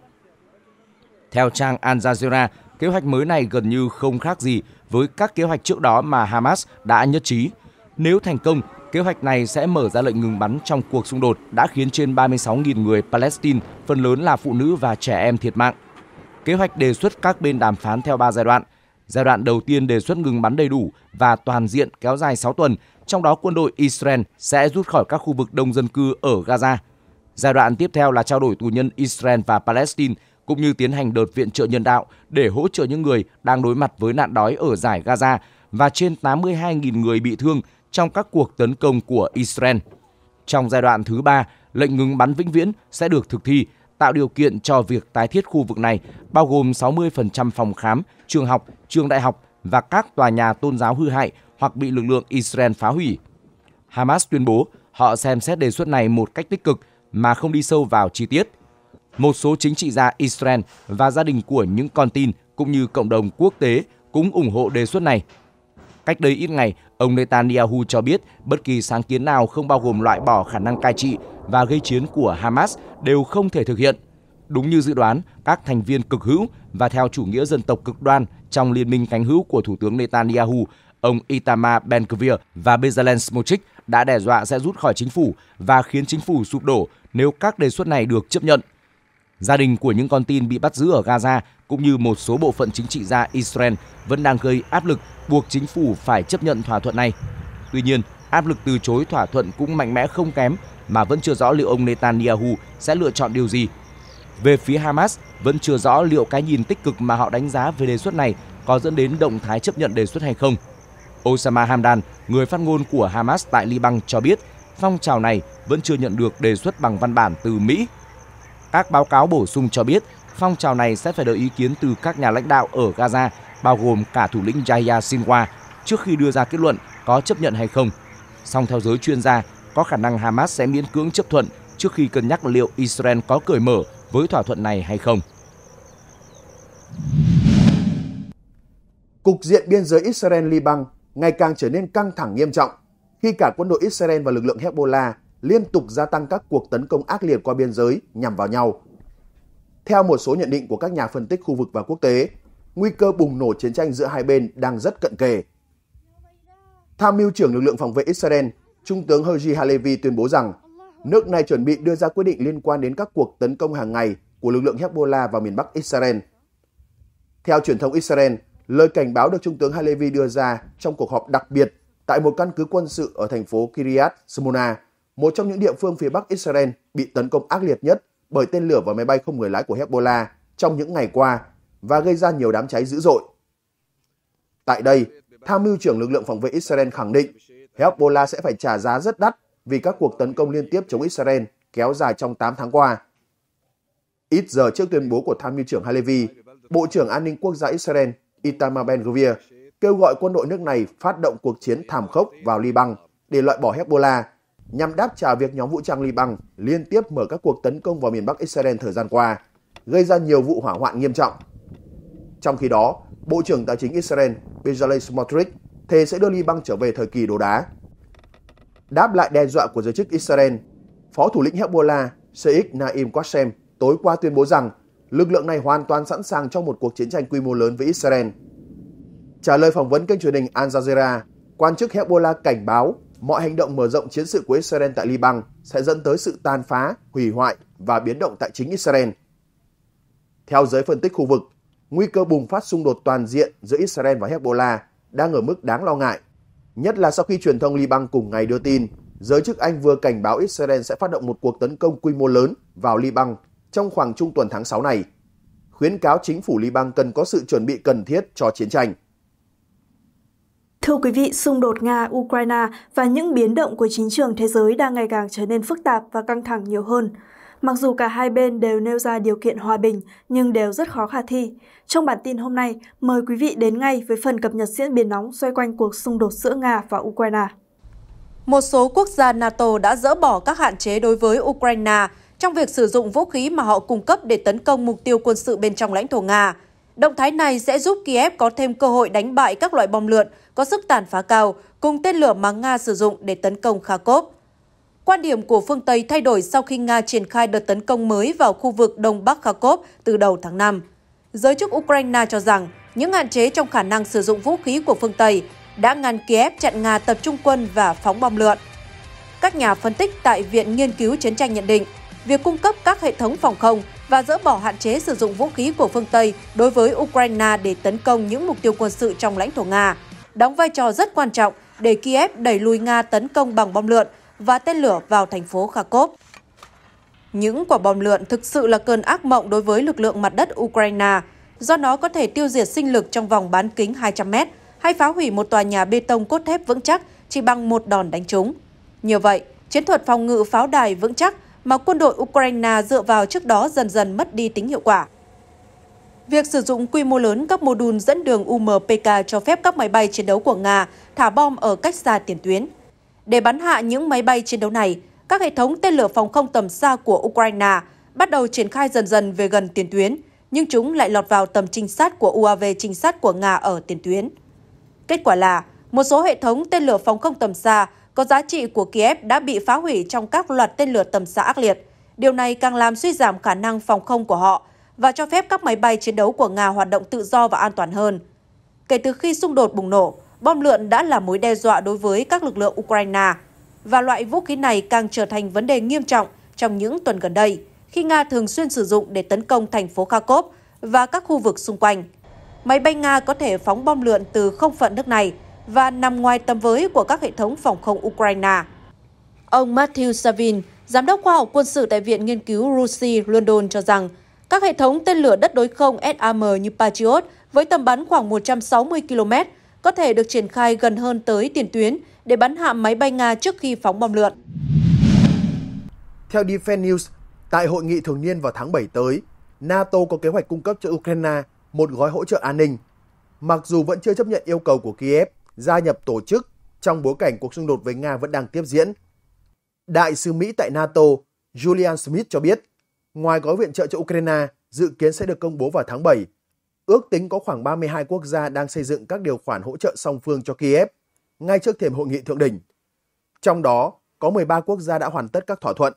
Theo trang Al Jazeera, Kế hoạch mới này gần như không khác gì với các kế hoạch trước đó mà Hamas đã nhất trí. Nếu thành công, kế hoạch này sẽ mở ra lệnh ngừng bắn trong cuộc xung đột đã khiến trên 36.000 người Palestine, phần lớn là phụ nữ và trẻ em thiệt mạng. Kế hoạch đề xuất các bên đàm phán theo 3 giai đoạn. Giai đoạn đầu tiên đề xuất ngừng bắn đầy đủ và toàn diện kéo dài 6 tuần, trong đó quân đội Israel sẽ rút khỏi các khu vực đông dân cư ở Gaza. Giai đoạn tiếp theo là trao đổi tù nhân Israel và Palestine cũng như tiến hành đợt viện trợ nhân đạo để hỗ trợ những người đang đối mặt với nạn đói ở giải Gaza và trên 82.000 người bị thương trong các cuộc tấn công của Israel. Trong giai đoạn thứ ba, lệnh ngừng bắn vĩnh viễn sẽ được thực thi, tạo điều kiện cho việc tái thiết khu vực này, bao gồm 60% phòng khám, trường học, trường đại học và các tòa nhà tôn giáo hư hại hoặc bị lực lượng Israel phá hủy. Hamas tuyên bố họ xem xét đề xuất này một cách tích cực mà không đi sâu vào chi tiết – một số chính trị gia Israel và gia đình của những con tin cũng như cộng đồng quốc tế cũng ủng hộ đề xuất này. Cách đây ít ngày, ông Netanyahu cho biết bất kỳ sáng kiến nào không bao gồm loại bỏ khả năng cai trị và gây chiến của Hamas đều không thể thực hiện. Đúng như dự đoán, các thành viên cực hữu và theo chủ nghĩa dân tộc cực đoan trong liên minh cánh hữu của Thủ tướng Netanyahu, ông Itamar Ben-Gvir và Bezalel Smotrich đã đe dọa sẽ rút khỏi chính phủ và khiến chính phủ sụp đổ nếu các đề xuất này được chấp nhận. Gia đình của những con tin bị bắt giữ ở Gaza cũng như một số bộ phận chính trị gia Israel vẫn đang gây áp lực buộc chính phủ phải chấp nhận thỏa thuận này. Tuy nhiên, áp lực từ chối thỏa thuận cũng mạnh mẽ không kém mà vẫn chưa rõ liệu ông Netanyahu sẽ lựa chọn điều gì. Về phía Hamas, vẫn chưa rõ liệu cái nhìn tích cực mà họ đánh giá về đề xuất này có dẫn đến động thái chấp nhận đề xuất hay không. Osama Hamdan, người phát ngôn của Hamas tại Liban cho biết phong trào này vẫn chưa nhận được đề xuất bằng văn bản từ Mỹ các báo cáo bổ sung cho biết, phong trào này sẽ phải đợi ý kiến từ các nhà lãnh đạo ở Gaza, bao gồm cả thủ lĩnh Yahya Sinwar, trước khi đưa ra kết luận có chấp nhận hay không. Song theo giới chuyên gia, có khả năng Hamas sẽ miễn cưỡng chấp thuận trước khi cân nhắc liệu Israel có cởi mở với thỏa thuận này hay không. Cục diện biên giới Israel-Liban ngày càng trở nên căng thẳng nghiêm trọng khi cả quân đội Israel và lực lượng Hezbollah liên tục gia tăng các cuộc tấn công ác liệt qua biên giới nhằm vào nhau. Theo một số nhận định của các nhà phân tích khu vực và quốc tế, nguy cơ bùng nổ chiến tranh giữa hai bên đang rất cận kề. Tham mưu trưởng lực lượng phòng vệ Israel, Trung tướng Herji Halevi tuyên bố rằng nước này chuẩn bị đưa ra quyết định liên quan đến các cuộc tấn công hàng ngày của lực lượng Hezbollah vào miền Bắc Israel. Theo truyền thông Israel, lời cảnh báo được Trung tướng Halevi đưa ra trong cuộc họp đặc biệt tại một căn cứ quân sự ở thành phố Kiryat Smona một trong những địa phương phía Bắc Israel bị tấn công ác liệt nhất bởi tên lửa và máy bay không người lái của Hezbollah trong những ngày qua và gây ra nhiều đám cháy dữ dội. Tại đây, tham mưu trưởng lực lượng phòng vệ Israel khẳng định Hezbollah sẽ phải trả giá rất đắt vì các cuộc tấn công liên tiếp chống Israel kéo dài trong 8 tháng qua. Ít giờ trước tuyên bố của tham mưu trưởng Halevi, Bộ trưởng An ninh Quốc gia Israel Itamar Ben-Gvir kêu gọi quân đội nước này phát động cuộc chiến thảm khốc vào Liban để loại bỏ Hezbollah nhằm đáp trả việc nhóm vũ trang Liban liên tiếp mở các cuộc tấn công vào miền Bắc Israel thời gian qua, gây ra nhiều vụ hỏa hoạn nghiêm trọng. Trong khi đó, Bộ trưởng Tài chính Israel Bezalel Smotrich thề sẽ đưa Liban trở về thời kỳ đồ đá. Đáp lại đe dọa của giới chức Israel, Phó thủ lĩnh Hezbollah Sheikh Naim Qassem tối qua tuyên bố rằng lực lượng này hoàn toàn sẵn sàng trong một cuộc chiến tranh quy mô lớn với Israel. Trả lời phỏng vấn kênh truyền hình Al Jazeera, quan chức Hezbollah cảnh báo mọi hành động mở rộng chiến sự của Israel tại Liban sẽ dẫn tới sự tàn phá, hủy hoại và biến động tại chính Israel. Theo giới phân tích khu vực, nguy cơ bùng phát xung đột toàn diện giữa Israel và Hezbollah đang ở mức đáng lo ngại, nhất là sau khi truyền thông Liban cùng ngày đưa tin giới chức Anh vừa cảnh báo Israel sẽ phát động một cuộc tấn công quy mô lớn vào Liban trong khoảng trung tuần tháng 6 này, khuyến cáo chính phủ Liban cần có sự chuẩn bị cần thiết cho chiến tranh. Thưa quý vị, xung đột Nga-Ukraine và những biến động của chính trường thế giới đang ngày càng trở nên phức tạp và căng thẳng nhiều hơn. Mặc dù cả hai bên đều nêu ra điều kiện hòa bình, nhưng đều rất khó khả thi. Trong bản tin hôm nay, mời quý vị đến ngay với phần cập nhật diễn biến nóng xoay quanh cuộc xung đột giữa Nga và Ukraine. Một số quốc gia NATO đã dỡ bỏ các hạn chế đối với Ukraine trong việc sử dụng vũ khí mà họ cung cấp để tấn công mục tiêu quân sự bên trong lãnh thổ Nga. Động thái này sẽ giúp Kiev có thêm cơ hội đánh bại các loại bom lượn có sức tàn phá cao cùng tên lửa mà Nga sử dụng để tấn công Kharkov. Quan điểm của phương Tây thay đổi sau khi Nga triển khai đợt tấn công mới vào khu vực Đông Bắc Kharkov từ đầu tháng 5. Giới chức Ukraine cho rằng những hạn chế trong khả năng sử dụng vũ khí của phương Tây đã ngăn Kiev chặn Nga tập trung quân và phóng bom lượn. Các nhà phân tích tại Viện Nghiên cứu Chiến tranh nhận định, việc cung cấp các hệ thống phòng không và dỡ bỏ hạn chế sử dụng vũ khí của phương Tây đối với Ukraine để tấn công những mục tiêu quân sự trong lãnh thổ Nga đóng vai trò rất quan trọng để Kiev đẩy lùi Nga tấn công bằng bom lượn và tên lửa vào thành phố Kharkov. Những quả bom lượn thực sự là cơn ác mộng đối với lực lượng mặt đất Ukraine, do nó có thể tiêu diệt sinh lực trong vòng bán kính 200 mét hay phá hủy một tòa nhà bê tông cốt thép vững chắc chỉ bằng một đòn đánh trúng. Nhờ vậy, chiến thuật phòng ngự pháo đài vững chắc mà quân đội Ukraine dựa vào trước đó dần dần mất đi tính hiệu quả. Việc sử dụng quy mô lớn các mô đun dẫn đường UMPK cho phép các máy bay chiến đấu của Nga thả bom ở cách xa tiền tuyến. Để bắn hạ những máy bay chiến đấu này, các hệ thống tên lửa phòng không tầm xa của Ukraine bắt đầu triển khai dần dần về gần tiền tuyến, nhưng chúng lại lọt vào tầm trinh sát của UAV trinh sát của Nga ở tiền tuyến. Kết quả là, một số hệ thống tên lửa phòng không tầm xa có giá trị của Kiev đã bị phá hủy trong các loạt tên lửa tầm xa ác liệt. Điều này càng làm suy giảm khả năng phòng không của họ – và cho phép các máy bay chiến đấu của Nga hoạt động tự do và an toàn hơn. Kể từ khi xung đột bùng nổ, bom lượn đã là mối đe dọa đối với các lực lượng Ukraine, và loại vũ khí này càng trở thành vấn đề nghiêm trọng trong những tuần gần đây, khi Nga thường xuyên sử dụng để tấn công thành phố Kharkov và các khu vực xung quanh. Máy bay Nga có thể phóng bom lượn từ không phận nước này và nằm ngoài tầm với của các hệ thống phòng không Ukraine. Ông Matthew Savin, Giám đốc khoa học quân sự tại Viện Nghiên cứu Russi London cho rằng, các hệ thống tên lửa đất đối không SAM như Patriot với tầm bắn khoảng 160 km có thể được triển khai gần hơn tới tiền tuyến để bắn hạ máy bay Nga trước khi phóng bom lượn. Theo Defense News, tại hội nghị thường niên vào tháng 7 tới, NATO có kế hoạch cung cấp cho Ukraine một gói hỗ trợ an ninh. Mặc dù vẫn chưa chấp nhận yêu cầu của Kiev gia nhập tổ chức trong bối cảnh cuộc xung đột với Nga vẫn đang tiếp diễn. Đại sứ Mỹ tại NATO Julian Smith cho biết Ngoài gói viện trợ cho Ukraine, dự kiến sẽ được công bố vào tháng 7, ước tính có khoảng 32 quốc gia đang xây dựng các điều khoản hỗ trợ song phương cho Kiev ngay trước thềm hội nghị thượng đỉnh. Trong đó, có 13 quốc gia đã hoàn tất các thỏa thuận.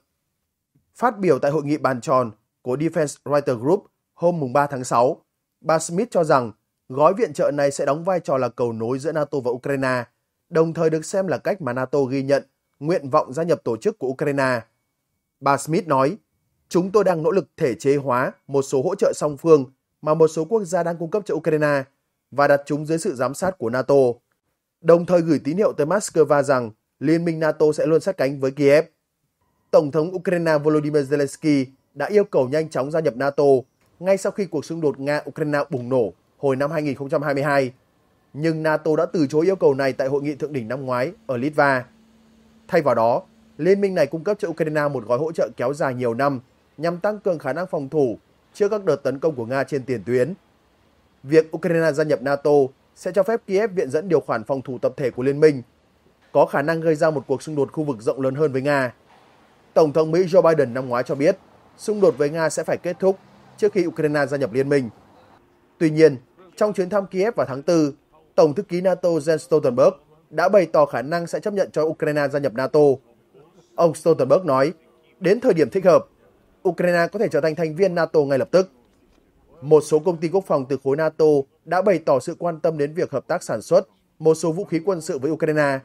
Phát biểu tại hội nghị bàn tròn của Defense Writer Group hôm 3 tháng 6, bà Smith cho rằng gói viện trợ này sẽ đóng vai trò là cầu nối giữa NATO và Ukraine, đồng thời được xem là cách mà NATO ghi nhận nguyện vọng gia nhập tổ chức của Ukraine. Bà Smith nói, Chúng tôi đang nỗ lực thể chế hóa một số hỗ trợ song phương mà một số quốc gia đang cung cấp cho Ukraine và đặt chúng dưới sự giám sát của NATO, đồng thời gửi tín hiệu tới Moscow rằng Liên minh NATO sẽ luôn sát cánh với Kiev. Tổng thống Ukraine Volodymyr Zelensky đã yêu cầu nhanh chóng gia nhập NATO ngay sau khi cuộc xung đột Nga-Ukraine bùng nổ hồi năm 2022, nhưng NATO đã từ chối yêu cầu này tại hội nghị thượng đỉnh năm ngoái ở Litva. Thay vào đó, liên minh này cung cấp cho Ukraine một gói hỗ trợ kéo dài nhiều năm nhằm tăng cường khả năng phòng thủ trước các đợt tấn công của Nga trên tiền tuyến. Việc Ukraine gia nhập NATO sẽ cho phép Kiev viện dẫn điều khoản phòng thủ tập thể của liên minh, có khả năng gây ra một cuộc xung đột khu vực rộng lớn hơn với Nga. Tổng thống Mỹ Joe Biden năm ngoái cho biết xung đột với Nga sẽ phải kết thúc trước khi Ukraine gia nhập liên minh. Tuy nhiên, trong chuyến thăm Kiev vào tháng 4, Tổng thư ký NATO Jens Stoltenberg đã bày tỏ khả năng sẽ chấp nhận cho Ukraine gia nhập NATO. Ông Stoltenberg nói, đến thời điểm thích hợp, Ukraine có thể trở thành thành viên NATO ngay lập tức. Một số công ty quốc phòng từ khối NATO đã bày tỏ sự quan tâm đến việc hợp tác sản xuất một số vũ khí quân sự với Ukraine,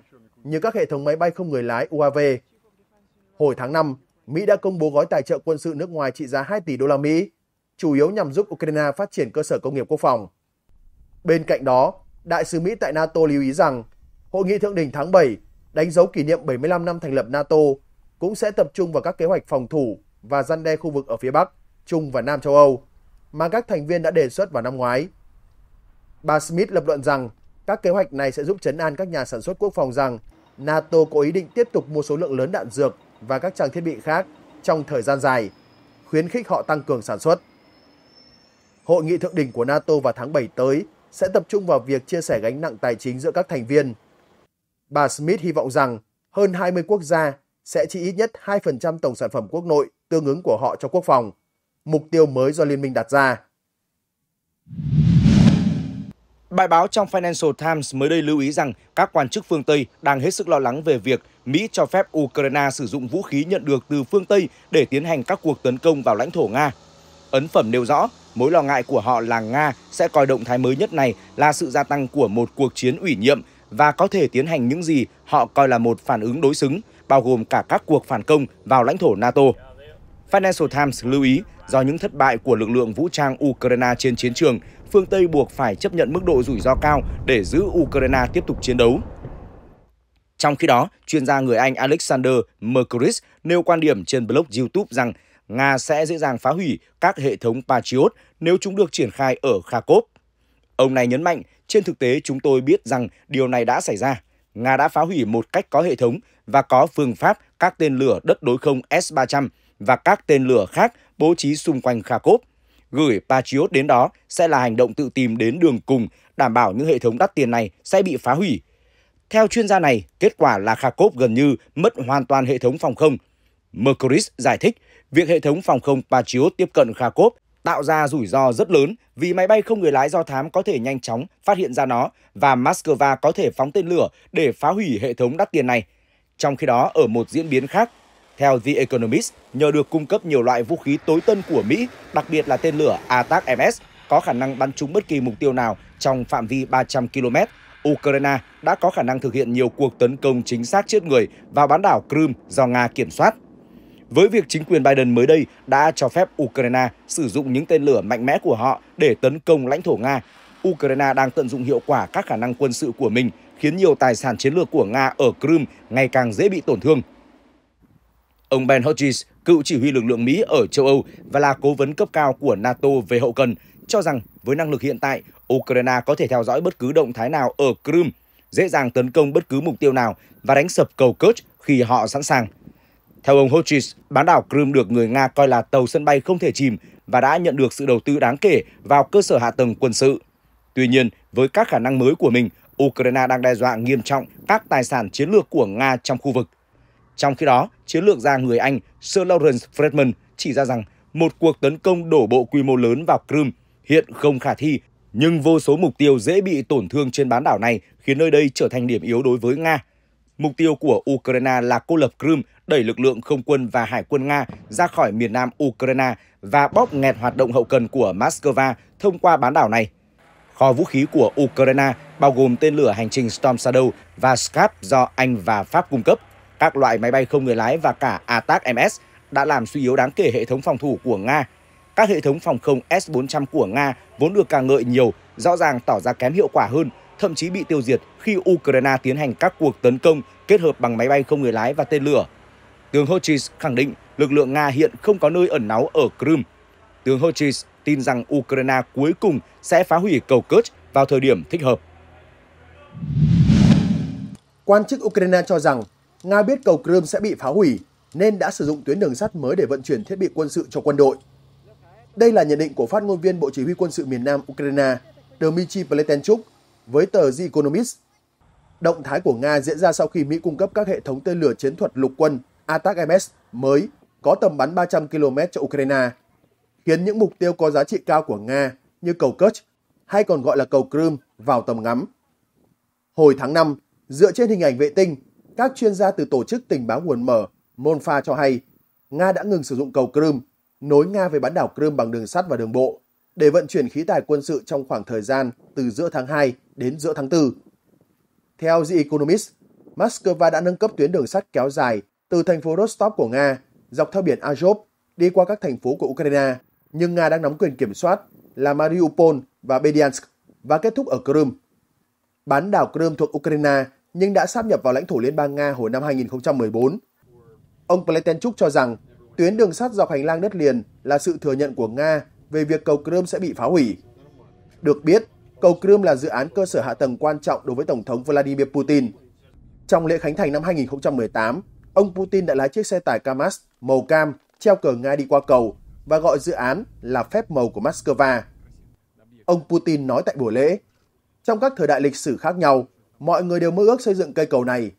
như các hệ thống máy bay không người lái UAV. Hồi tháng 5, Mỹ đã công bố gói tài trợ quân sự nước ngoài trị giá 2 tỷ đô la Mỹ, chủ yếu nhằm giúp Ukraine phát triển cơ sở công nghiệp quốc phòng. Bên cạnh đó, đại sứ Mỹ tại NATO lưu ý rằng, hội nghị thượng đỉnh tháng 7 đánh dấu kỷ niệm 75 năm thành lập NATO cũng sẽ tập trung vào các kế hoạch phòng thủ và răn đe khu vực ở phía Bắc, Trung và Nam châu Âu mà các thành viên đã đề xuất vào năm ngoái. Bà Smith lập luận rằng các kế hoạch này sẽ giúp chấn an các nhà sản xuất quốc phòng rằng NATO có ý định tiếp tục mua số lượng lớn đạn dược và các trang thiết bị khác trong thời gian dài, khuyến khích họ tăng cường sản xuất. Hội nghị thượng đỉnh của NATO vào tháng 7 tới sẽ tập trung vào việc chia sẻ gánh nặng tài chính giữa các thành viên. Bà Smith hy vọng rằng hơn 20 quốc gia sẽ chi ít nhất 2% tổng sản phẩm quốc nội tương ứng của họ cho quốc phòng, mục tiêu mới do Liên minh đặt ra. Bài báo trong Financial Times mới đây lưu ý rằng các quan chức phương Tây đang hết sức lo lắng về việc Mỹ cho phép Ukraine sử dụng vũ khí nhận được từ phương Tây để tiến hành các cuộc tấn công vào lãnh thổ Nga. Ấn phẩm nêu rõ, mối lo ngại của họ là Nga sẽ coi động thái mới nhất này là sự gia tăng của một cuộc chiến ủy nhiệm và có thể tiến hành những gì họ coi là một phản ứng đối xứng bao gồm cả các cuộc phản công vào lãnh thổ NATO. Financial Times lưu ý, do những thất bại của lực lượng vũ trang Ukraine trên chiến trường, phương Tây buộc phải chấp nhận mức độ rủi ro cao để giữ Ukraine tiếp tục chiến đấu. Trong khi đó, chuyên gia người Anh Alexander Mercuris nêu quan điểm trên blog YouTube rằng Nga sẽ dễ dàng phá hủy các hệ thống Patriot nếu chúng được triển khai ở Kharkov. Ông này nhấn mạnh, trên thực tế chúng tôi biết rằng điều này đã xảy ra. Nga đã phá hủy một cách có hệ thống và có phương pháp các tên lửa đất đối không S-300 và các tên lửa khác bố trí xung quanh Kharkov. Gửi Patriot đến đó sẽ là hành động tự tìm đến đường cùng, đảm bảo những hệ thống đắt tiền này sẽ bị phá hủy. Theo chuyên gia này, kết quả là Kharkov gần như mất hoàn toàn hệ thống phòng không. Mercury giải thích, việc hệ thống phòng không Patriot tiếp cận Kharkov tạo ra rủi ro rất lớn vì máy bay không người lái do thám có thể nhanh chóng phát hiện ra nó và Moscow có thể phóng tên lửa để phá hủy hệ thống đắt tiền này. Trong khi đó, ở một diễn biến khác, theo The Economist, nhờ được cung cấp nhiều loại vũ khí tối tân của Mỹ, đặc biệt là tên lửa ATACMS, có khả năng bắn trúng bất kỳ mục tiêu nào trong phạm vi 300 km, Ukraine đã có khả năng thực hiện nhiều cuộc tấn công chính xác chết người vào bán đảo Crimea do Nga kiểm soát với việc chính quyền Biden mới đây đã cho phép Ukraine sử dụng những tên lửa mạnh mẽ của họ để tấn công lãnh thổ Nga. Ukraine đang tận dụng hiệu quả các khả năng quân sự của mình, khiến nhiều tài sản chiến lược của Nga ở Crimea ngày càng dễ bị tổn thương. Ông Ben Hodges, cựu chỉ huy lực lượng Mỹ ở châu Âu và là cố vấn cấp cao của NATO về hậu cần, cho rằng với năng lực hiện tại, Ukraine có thể theo dõi bất cứ động thái nào ở Crimea, dễ dàng tấn công bất cứ mục tiêu nào và đánh sập cầu Kerch khi họ sẵn sàng. Theo ông Hochis, bán đảo Crimea được người Nga coi là tàu sân bay không thể chìm và đã nhận được sự đầu tư đáng kể vào cơ sở hạ tầng quân sự. Tuy nhiên, với các khả năng mới của mình, Ukraine đang đe dọa nghiêm trọng các tài sản chiến lược của Nga trong khu vực. Trong khi đó, chiến lược gia người Anh Sir Lawrence Fredman chỉ ra rằng một cuộc tấn công đổ bộ quy mô lớn vào Crimea hiện không khả thi, nhưng vô số mục tiêu dễ bị tổn thương trên bán đảo này khiến nơi đây trở thành điểm yếu đối với Nga. Mục tiêu của Ukraine là cô lập Crimea đẩy lực lượng không quân và hải quân Nga ra khỏi miền nam Ukraine và bóp nghẹt hoạt động hậu cần của Moscow thông qua bán đảo này. Kho vũ khí của Ukraine bao gồm tên lửa hành trình Storm Shadow và Scap do Anh và Pháp cung cấp, các loại máy bay không người lái và cả ATAC-MS đã làm suy yếu đáng kể hệ thống phòng thủ của Nga. Các hệ thống phòng không S-400 của Nga vốn được ca ngợi nhiều, rõ ràng tỏ ra kém hiệu quả hơn, thậm chí bị tiêu diệt khi Ukraine tiến hành các cuộc tấn công kết hợp bằng máy bay không người lái và tên lửa Tướng Hochis khẳng định lực lượng Nga hiện không có nơi ẩn náu ở Crimea. Tướng Hochis tin rằng Ukraine cuối cùng sẽ phá hủy cầu Kerch vào thời điểm thích hợp. Quan chức Ukraine cho rằng Nga biết cầu Crimea sẽ bị phá hủy nên đã sử dụng tuyến đường sắt mới để vận chuyển thiết bị quân sự cho quân đội. Đây là nhận định của phát ngôn viên Bộ Chỉ huy quân sự miền Nam Ukraine Dmitry Pletenchuk với tờ The Economist. Động thái của Nga diễn ra sau khi Mỹ cung cấp các hệ thống tên lửa chiến thuật lục quân ATAC-MS mới có tầm bắn 300 km cho Ukraine, khiến những mục tiêu có giá trị cao của Nga như cầu Kerch hay còn gọi là cầu Crimea vào tầm ngắm. Hồi tháng 5, dựa trên hình ảnh vệ tinh, các chuyên gia từ tổ chức tình báo nguồn mở MONFA cho hay Nga đã ngừng sử dụng cầu Crimea nối Nga với bán đảo Crimea bằng đường sắt và đường bộ để vận chuyển khí tài quân sự trong khoảng thời gian từ giữa tháng 2 đến giữa tháng 4. Theo The Economist, Moscow đã nâng cấp tuyến đường sắt kéo dài từ thành phố Rostov của Nga dọc theo biển Azov đi qua các thành phố của Ukraine, nhưng Nga đang nắm quyền kiểm soát là Mariupol và Bediansk và kết thúc ở Crimea. Bán đảo Crimea thuộc Ukraine nhưng đã sáp nhập vào lãnh thổ Liên bang Nga hồi năm 2014. Ông Pletenchuk cho rằng tuyến đường sắt dọc hành lang đất liền là sự thừa nhận của Nga về việc cầu Crimea sẽ bị phá hủy. Được biết, cầu Crimea là dự án cơ sở hạ tầng quan trọng đối với Tổng thống Vladimir Putin. Trong lễ khánh thành năm 2018, ông Putin đã lái chiếc xe tải Kamaz màu cam treo cờ Nga đi qua cầu và gọi dự án là phép màu của Moscow. Ông Putin nói tại buổi lễ, trong các thời đại lịch sử khác nhau, mọi người đều mơ ước xây dựng cây cầu này.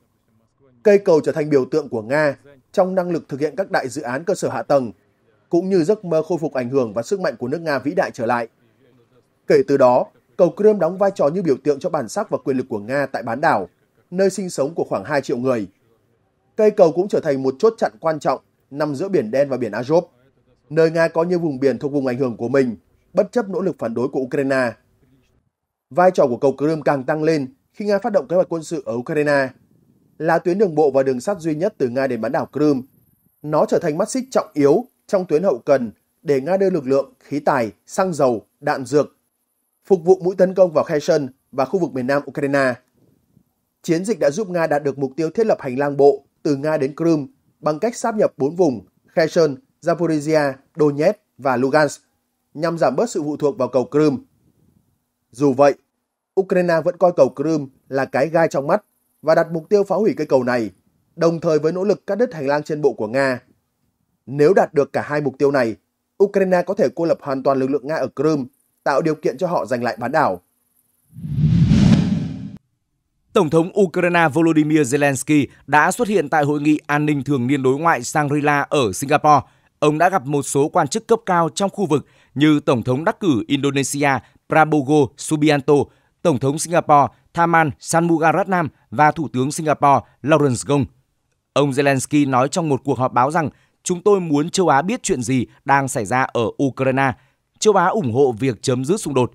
Cây cầu trở thành biểu tượng của Nga trong năng lực thực hiện các đại dự án cơ sở hạ tầng, cũng như giấc mơ khôi phục ảnh hưởng và sức mạnh của nước Nga vĩ đại trở lại. Kể từ đó, cầu Crimea đóng vai trò như biểu tượng cho bản sắc và quyền lực của Nga tại bán đảo, nơi sinh sống của khoảng 2 triệu người cây cầu cũng trở thành một chốt chặn quan trọng nằm giữa Biển Đen và Biển Azov, nơi Nga có nhiều vùng biển thuộc vùng ảnh hưởng của mình, bất chấp nỗ lực phản đối của Ukraine. Vai trò của cầu Crimea càng tăng lên khi Nga phát động kế hoạch quân sự ở Ukraine. Là tuyến đường bộ và đường sắt duy nhất từ Nga đến bán đảo Crimea, nó trở thành mắt xích trọng yếu trong tuyến hậu cần để Nga đưa lực lượng, khí tài, xăng dầu, đạn dược, phục vụ mũi tấn công vào Kherson và khu vực miền nam Ukraine. Chiến dịch đã giúp Nga đạt được mục tiêu thiết lập hành lang bộ từ Nga đến Crimea bằng cách sáp nhập 4 vùng Kherson, Zaporizhia, Donetsk và Lugansk nhằm giảm bớt sự phụ thuộc vào cầu Crimea. Dù vậy, Ukraine vẫn coi cầu Crimea là cái gai trong mắt và đặt mục tiêu phá hủy cây cầu này, đồng thời với nỗ lực cắt đứt hành lang trên bộ của Nga. Nếu đạt được cả hai mục tiêu này, Ukraine có thể cô lập hoàn toàn lực lượng Nga ở Crimea, tạo điều kiện cho họ giành lại bán đảo. Tổng thống Ukraine Volodymyr Zelensky đã xuất hiện tại hội nghị an ninh thường niên đối ngoại Shangri-La ở Singapore. Ông đã gặp một số quan chức cấp cao trong khu vực như Tổng thống đắc cử Indonesia Prabowo Subianto, Tổng thống Singapore Thaman Sanmugaratnam và Thủ tướng Singapore Lawrence Gong. Ông Zelensky nói trong một cuộc họp báo rằng chúng tôi muốn châu Á biết chuyện gì đang xảy ra ở Ukraine. Châu Á ủng hộ việc chấm dứt xung đột.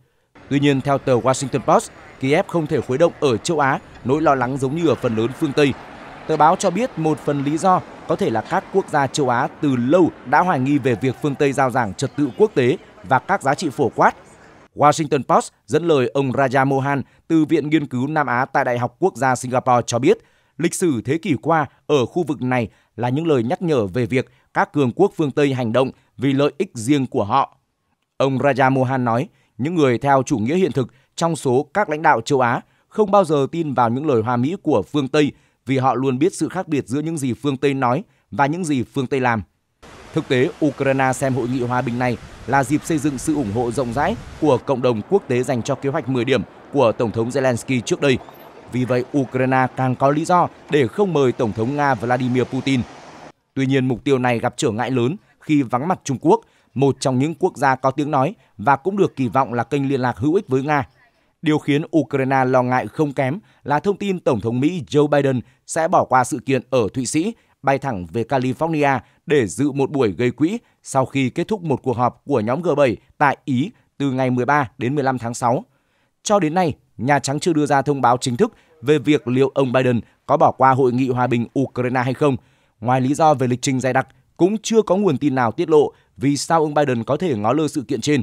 Tuy nhiên, theo tờ Washington Post, Kiev không thể khuấy động ở châu Á nỗi lo lắng giống như ở phần lớn phương Tây. Tờ báo cho biết một phần lý do có thể là các quốc gia châu Á từ lâu đã hoài nghi về việc phương Tây giao giảng trật tự quốc tế và các giá trị phổ quát. Washington Post dẫn lời ông Raja Mohan từ Viện Nghiên cứu Nam Á tại Đại học Quốc gia Singapore cho biết, lịch sử thế kỷ qua ở khu vực này là những lời nhắc nhở về việc các cường quốc phương Tây hành động vì lợi ích riêng của họ. Ông Raja Mohan nói, những người theo chủ nghĩa hiện thực trong số các lãnh đạo châu Á không bao giờ tin vào những lời hoa mỹ của phương Tây vì họ luôn biết sự khác biệt giữa những gì phương Tây nói và những gì phương Tây làm. Thực tế, Ukraine xem hội nghị hòa bình này là dịp xây dựng sự ủng hộ rộng rãi của cộng đồng quốc tế dành cho kế hoạch 10 điểm của Tổng thống Zelensky trước đây. Vì vậy, Ukraine càng có lý do để không mời Tổng thống Nga Vladimir Putin. Tuy nhiên, mục tiêu này gặp trở ngại lớn khi vắng mặt Trung Quốc một trong những quốc gia có tiếng nói và cũng được kỳ vọng là kênh liên lạc hữu ích với Nga. Điều khiến Ukraine lo ngại không kém là thông tin Tổng thống Mỹ Joe Biden sẽ bỏ qua sự kiện ở Thụy Sĩ, bay thẳng về California để dự một buổi gây quỹ sau khi kết thúc một cuộc họp của nhóm G7 tại Ý từ ngày 13 đến 15 tháng 6. Cho đến nay, Nhà Trắng chưa đưa ra thông báo chính thức về việc liệu ông Biden có bỏ qua hội nghị hòa bình Ukraine hay không. Ngoài lý do về lịch trình dày đặc, cũng chưa có nguồn tin nào tiết lộ vì sao ông Biden có thể ngó lơ sự kiện trên.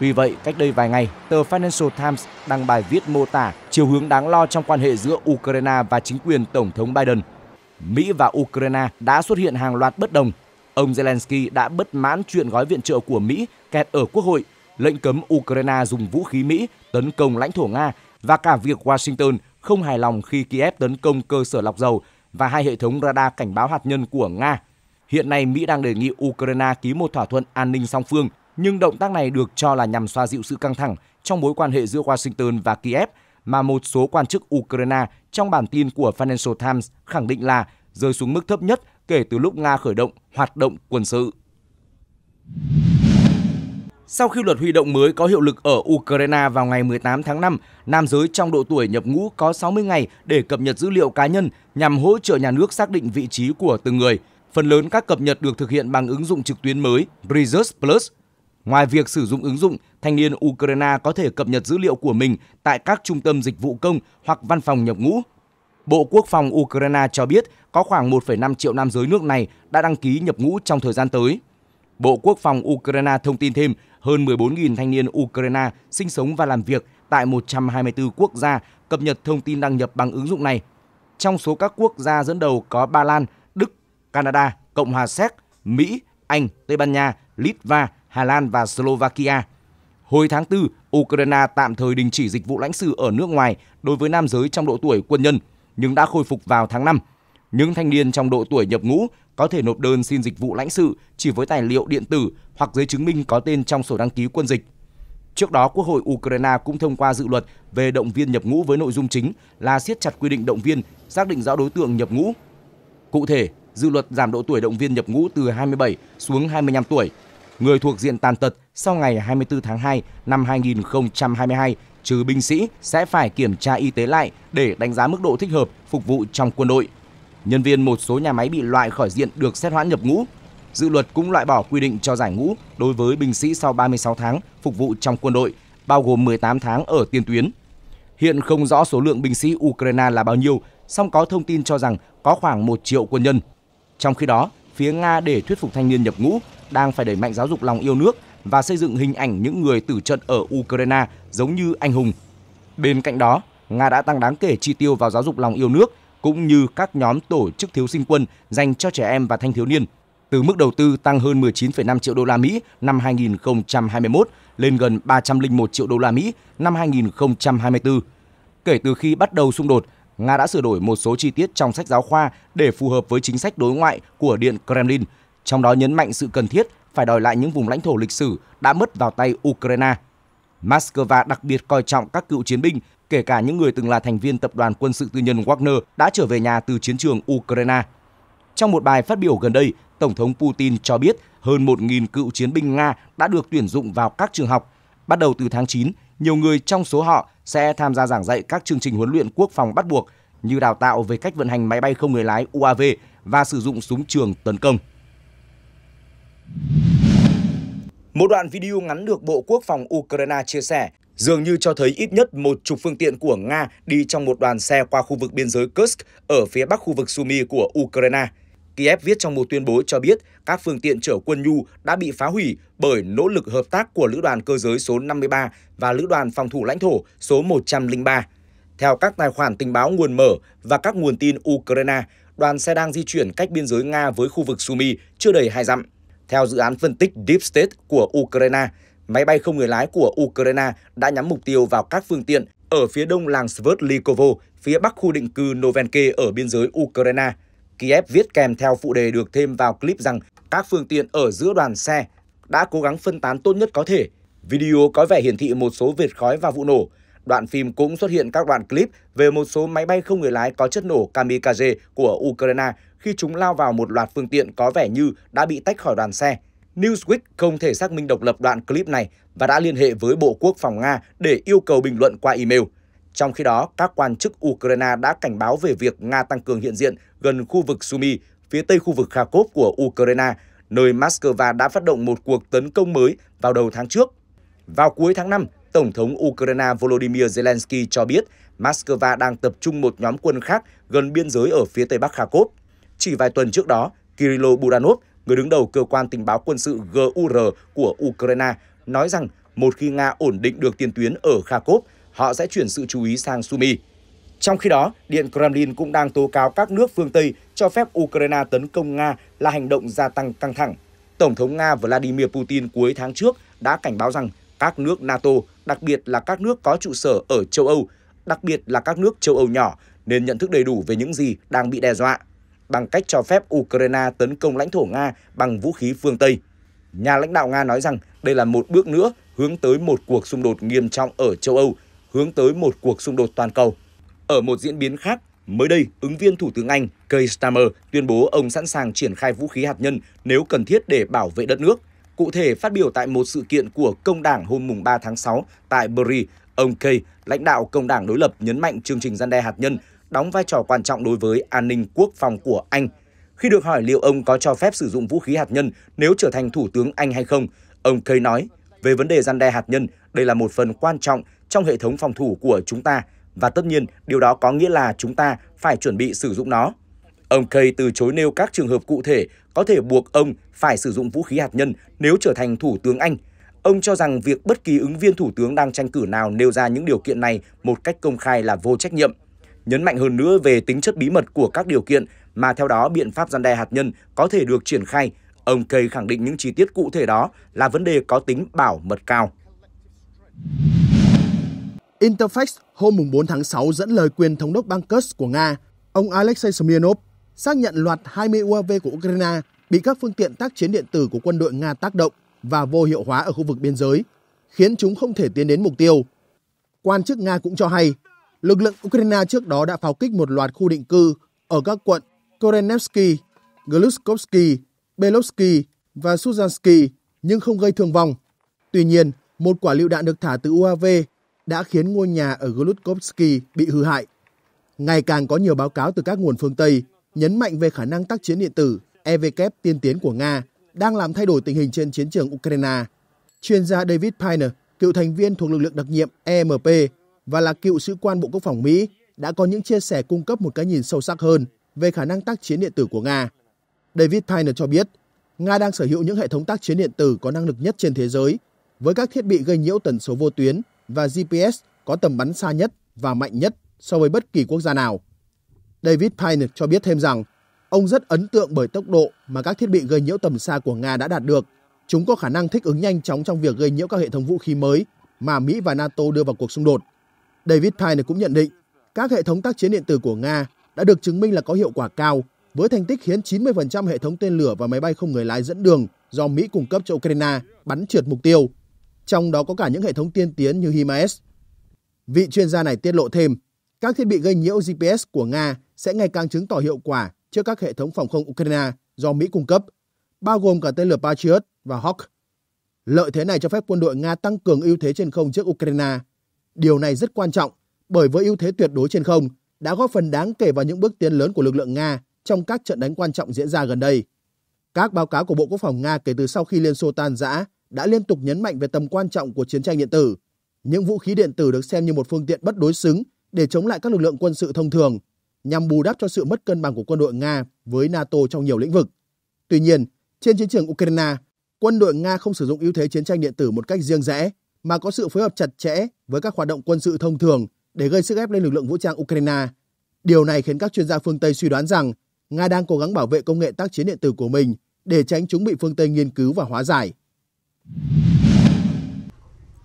Tuy vậy, cách đây vài ngày, tờ Financial Times đăng bài viết mô tả chiều hướng đáng lo trong quan hệ giữa Ukraine và chính quyền Tổng thống Biden. Mỹ và Ukraine đã xuất hiện hàng loạt bất đồng. Ông Zelensky đã bất mãn chuyện gói viện trợ của Mỹ kẹt ở Quốc hội, lệnh cấm Ukraine dùng vũ khí Mỹ tấn công lãnh thổ Nga và cả việc Washington không hài lòng khi Kiev tấn công cơ sở lọc dầu và hai hệ thống radar cảnh báo hạt nhân của Nga Hiện nay Mỹ đang đề nghị Ukraine ký một thỏa thuận an ninh song phương, nhưng động tác này được cho là nhằm xoa dịu sự căng thẳng trong mối quan hệ giữa Washington và Kiev mà một số quan chức Ukraine trong bản tin của Financial Times khẳng định là rơi xuống mức thấp nhất kể từ lúc Nga khởi động hoạt động quân sự. Sau khi luật huy động mới có hiệu lực ở Ukraine vào ngày 18 tháng 5, nam giới trong độ tuổi nhập ngũ có 60 ngày để cập nhật dữ liệu cá nhân nhằm hỗ trợ nhà nước xác định vị trí của từng người – Phần lớn các cập nhật được thực hiện bằng ứng dụng trực tuyến mới Research Plus. Ngoài việc sử dụng ứng dụng, thanh niên Ukraine có thể cập nhật dữ liệu của mình tại các trung tâm dịch vụ công hoặc văn phòng nhập ngũ. Bộ Quốc phòng Ukraine cho biết có khoảng 1,5 triệu nam giới nước này đã đăng ký nhập ngũ trong thời gian tới. Bộ Quốc phòng Ukraine thông tin thêm hơn 14.000 thanh niên Ukraine sinh sống và làm việc tại 124 quốc gia cập nhật thông tin đăng nhập bằng ứng dụng này. Trong số các quốc gia dẫn đầu có Ba Lan Canada, Cộng hòa Séc, Mỹ, Anh, Tây Ban Nha, Litva, Hà Lan và Slovakia. Hồi tháng 4, Ukraine tạm thời đình chỉ dịch vụ lãnh sự ở nước ngoài đối với nam giới trong độ tuổi quân nhân, nhưng đã khôi phục vào tháng 5. Những thanh niên trong độ tuổi nhập ngũ có thể nộp đơn xin dịch vụ lãnh sự chỉ với tài liệu điện tử hoặc giấy chứng minh có tên trong sổ đăng ký quân dịch. Trước đó, Quốc hội Ukraine cũng thông qua dự luật về động viên nhập ngũ với nội dung chính là siết chặt quy định động viên, xác định rõ đối tượng nhập ngũ. Cụ thể, dự luật giảm độ tuổi động viên nhập ngũ từ 27 xuống 25 tuổi. Người thuộc diện tàn tật sau ngày 24 tháng 2 năm 2022 trừ binh sĩ sẽ phải kiểm tra y tế lại để đánh giá mức độ thích hợp phục vụ trong quân đội. Nhân viên một số nhà máy bị loại khỏi diện được xét hoãn nhập ngũ. Dự luật cũng loại bỏ quy định cho giải ngũ đối với binh sĩ sau 36 tháng phục vụ trong quân đội, bao gồm 18 tháng ở tiền tuyến. Hiện không rõ số lượng binh sĩ Ukraine là bao nhiêu, song có thông tin cho rằng có khoảng 1 triệu quân nhân trong khi đó, phía Nga để thuyết phục thanh niên nhập ngũ đang phải đẩy mạnh giáo dục lòng yêu nước và xây dựng hình ảnh những người tử trận ở Ukraine giống như anh hùng. Bên cạnh đó, Nga đã tăng đáng kể chi tiêu vào giáo dục lòng yêu nước cũng như các nhóm tổ chức thiếu sinh quân dành cho trẻ em và thanh thiếu niên từ mức đầu tư tăng hơn 19,5 triệu đô la Mỹ năm 2021 lên gần 301 triệu đô la Mỹ năm 2024. Kể từ khi bắt đầu xung đột, Nga đã sửa đổi một số chi tiết trong sách giáo khoa để phù hợp với chính sách đối ngoại của Điện Kremlin, trong đó nhấn mạnh sự cần thiết phải đòi lại những vùng lãnh thổ lịch sử đã mất vào tay Ukraine. Moscow đặc biệt coi trọng các cựu chiến binh, kể cả những người từng là thành viên tập đoàn quân sự tư nhân Wagner đã trở về nhà từ chiến trường Ukraine. Trong một bài phát biểu gần đây, Tổng thống Putin cho biết hơn 1.000 cựu chiến binh Nga đã được tuyển dụng vào các trường học. Bắt đầu từ tháng 9, nhiều người trong số họ sẽ tham gia giảng dạy các chương trình huấn luyện quốc phòng bắt buộc như đào tạo về cách vận hành máy bay không người lái UAV và sử dụng súng trường tấn công. Một đoạn video ngắn được Bộ Quốc phòng Ukraine chia sẻ dường như cho thấy ít nhất một chục phương tiện của Nga đi trong một đoàn xe qua khu vực biên giới Kursk ở phía bắc khu vực Sumy của Ukraine. Kiev viết trong một tuyên bố cho biết các phương tiện chở quân nhu đã bị phá hủy bởi nỗ lực hợp tác của Lữ đoàn Cơ giới số 53 và Lữ đoàn Phòng thủ lãnh thổ số 103. Theo các tài khoản tình báo nguồn mở và các nguồn tin Ukraine, đoàn xe đang di chuyển cách biên giới Nga với khu vực Sumi chưa đầy 2 dặm. Theo dự án phân tích Deep State của Ukraine, máy bay không người lái của Ukraine đã nhắm mục tiêu vào các phương tiện ở phía đông làng Sverdlikovo, phía bắc khu định cư Novenke ở biên giới Ukraine – Kiev viết kèm theo phụ đề được thêm vào clip rằng các phương tiện ở giữa đoàn xe đã cố gắng phân tán tốt nhất có thể. Video có vẻ hiển thị một số vệt khói và vụ nổ. Đoạn phim cũng xuất hiện các đoạn clip về một số máy bay không người lái có chất nổ kamikaze của Ukraine khi chúng lao vào một loạt phương tiện có vẻ như đã bị tách khỏi đoàn xe. Newsweek không thể xác minh độc lập đoạn clip này và đã liên hệ với Bộ Quốc phòng Nga để yêu cầu bình luận qua email. Trong khi đó, các quan chức Ukraine đã cảnh báo về việc Nga tăng cường hiện diện gần khu vực Sumy, phía tây khu vực Kharkov của Ukraine, nơi Moscow đã phát động một cuộc tấn công mới vào đầu tháng trước. Vào cuối tháng 5, Tổng thống Ukraine Volodymyr Zelensky cho biết Moscow đang tập trung một nhóm quân khác gần biên giới ở phía tây bắc Kharkov. Chỉ vài tuần trước đó, Kirill Budanov, người đứng đầu cơ quan tình báo quân sự GUR của Ukraine, nói rằng một khi Nga ổn định được tiền tuyến ở Kharkov, họ sẽ chuyển sự chú ý sang Sumy. Trong khi đó, Điện Kremlin cũng đang tố cáo các nước phương Tây cho phép Ukraine tấn công Nga là hành động gia tăng căng thẳng. Tổng thống Nga Vladimir Putin cuối tháng trước đã cảnh báo rằng các nước NATO, đặc biệt là các nước có trụ sở ở châu Âu, đặc biệt là các nước châu Âu nhỏ, nên nhận thức đầy đủ về những gì đang bị đe dọa bằng cách cho phép Ukraine tấn công lãnh thổ Nga bằng vũ khí phương Tây. Nhà lãnh đạo Nga nói rằng đây là một bước nữa hướng tới một cuộc xung đột nghiêm trọng ở châu Âu, hướng tới một cuộc xung đột toàn cầu. Ở một diễn biến khác, mới đây, ứng viên Thủ tướng Anh Keir Starmer tuyên bố ông sẵn sàng triển khai vũ khí hạt nhân nếu cần thiết để bảo vệ đất nước. Cụ thể, phát biểu tại một sự kiện của công đảng hôm mùng 3 tháng 6 tại Bury, ông Kay, lãnh đạo công đảng đối lập nhấn mạnh chương trình gian đe hạt nhân đóng vai trò quan trọng đối với an ninh quốc phòng của Anh. Khi được hỏi liệu ông có cho phép sử dụng vũ khí hạt nhân nếu trở thành thủ tướng Anh hay không, ông Kay nói, về vấn đề gian đe hạt nhân, đây là một phần quan trọng trong hệ thống phòng thủ của chúng ta – và tất nhiên điều đó có nghĩa là chúng ta phải chuẩn bị sử dụng nó. Ông Kay từ chối nêu các trường hợp cụ thể có thể buộc ông phải sử dụng vũ khí hạt nhân nếu trở thành thủ tướng Anh. Ông cho rằng việc bất kỳ ứng viên thủ tướng đang tranh cử nào nêu ra những điều kiện này một cách công khai là vô trách nhiệm. Nhấn mạnh hơn nữa về tính chất bí mật của các điều kiện mà theo đó biện pháp gian đe hạt nhân có thể được triển khai, ông Kay khẳng định những chi tiết cụ thể đó là vấn đề có tính bảo mật cao. Interfax hôm 4 tháng 6 dẫn lời quyền thống đốc bang của Nga, ông Alexei Smirnov, xác nhận loạt 20 UAV của Ukraine bị các phương tiện tác chiến điện tử của quân đội Nga tác động và vô hiệu hóa ở khu vực biên giới, khiến chúng không thể tiến đến mục tiêu. Quan chức Nga cũng cho hay, lực lượng Ukraine trước đó đã pháo kích một loạt khu định cư ở các quận Korenevsky, Gluskovsky, Belovsky và Suzansky nhưng không gây thương vong. Tuy nhiên, một quả lựu đạn được thả từ UAV đã khiến ngôi nhà ở Golutkovsky bị hư hại. Ngày càng có nhiều báo cáo từ các nguồn phương Tây nhấn mạnh về khả năng tác chiến điện tử EVK tiên tiến của Nga đang làm thay đổi tình hình trên chiến trường Ukraine. Chuyên gia David Piner, cựu thành viên thuộc lực lượng đặc nhiệm EMP và là cựu sĩ quan Bộ Quốc phòng Mỹ, đã có những chia sẻ cung cấp một cái nhìn sâu sắc hơn về khả năng tác chiến điện tử của Nga. David Piner cho biết, Nga đang sở hữu những hệ thống tác chiến điện tử có năng lực nhất trên thế giới, với các thiết bị gây nhiễu tần số vô tuyến và GPS có tầm bắn xa nhất và mạnh nhất so với bất kỳ quốc gia nào. David Pine cho biết thêm rằng ông rất ấn tượng bởi tốc độ mà các thiết bị gây nhiễu tầm xa của Nga đã đạt được. Chúng có khả năng thích ứng nhanh chóng trong việc gây nhiễu các hệ thống vũ khí mới mà Mỹ và NATO đưa vào cuộc xung đột. David Pine cũng nhận định các hệ thống tác chiến điện tử của Nga đã được chứng minh là có hiệu quả cao với thành tích khiến 90% hệ thống tên lửa và máy bay không người lái dẫn đường do Mỹ cung cấp cho Ukraine bắn trượt mục tiêu trong đó có cả những hệ thống tiên tiến như HIMARS. Vị chuyên gia này tiết lộ thêm, các thiết bị gây nhiễu GPS của Nga sẽ ngày càng chứng tỏ hiệu quả trước các hệ thống phòng không Ukraine do Mỹ cung cấp, bao gồm cả tên lửa Patriot và Hawk. Lợi thế này cho phép quân đội Nga tăng cường ưu thế trên không trước Ukraine. Điều này rất quan trọng bởi với ưu thế tuyệt đối trên không đã góp phần đáng kể vào những bước tiến lớn của lực lượng Nga trong các trận đánh quan trọng diễn ra gần đây. Các báo cáo của Bộ Quốc phòng Nga kể từ sau khi Liên Xô tan rã đã liên tục nhấn mạnh về tầm quan trọng của chiến tranh điện tử. Những vũ khí điện tử được xem như một phương tiện bất đối xứng để chống lại các lực lượng quân sự thông thường, nhằm bù đắp cho sự mất cân bằng của quân đội Nga với NATO trong nhiều lĩnh vực. Tuy nhiên, trên chiến trường Ukraine, quân đội Nga không sử dụng ưu thế chiến tranh điện tử một cách riêng rẽ, mà có sự phối hợp chặt chẽ với các hoạt động quân sự thông thường để gây sức ép lên lực lượng vũ trang Ukraine. Điều này khiến các chuyên gia phương Tây suy đoán rằng Nga đang cố gắng bảo vệ công nghệ tác chiến điện tử của mình để tránh chúng bị phương Tây nghiên cứu và hóa giải.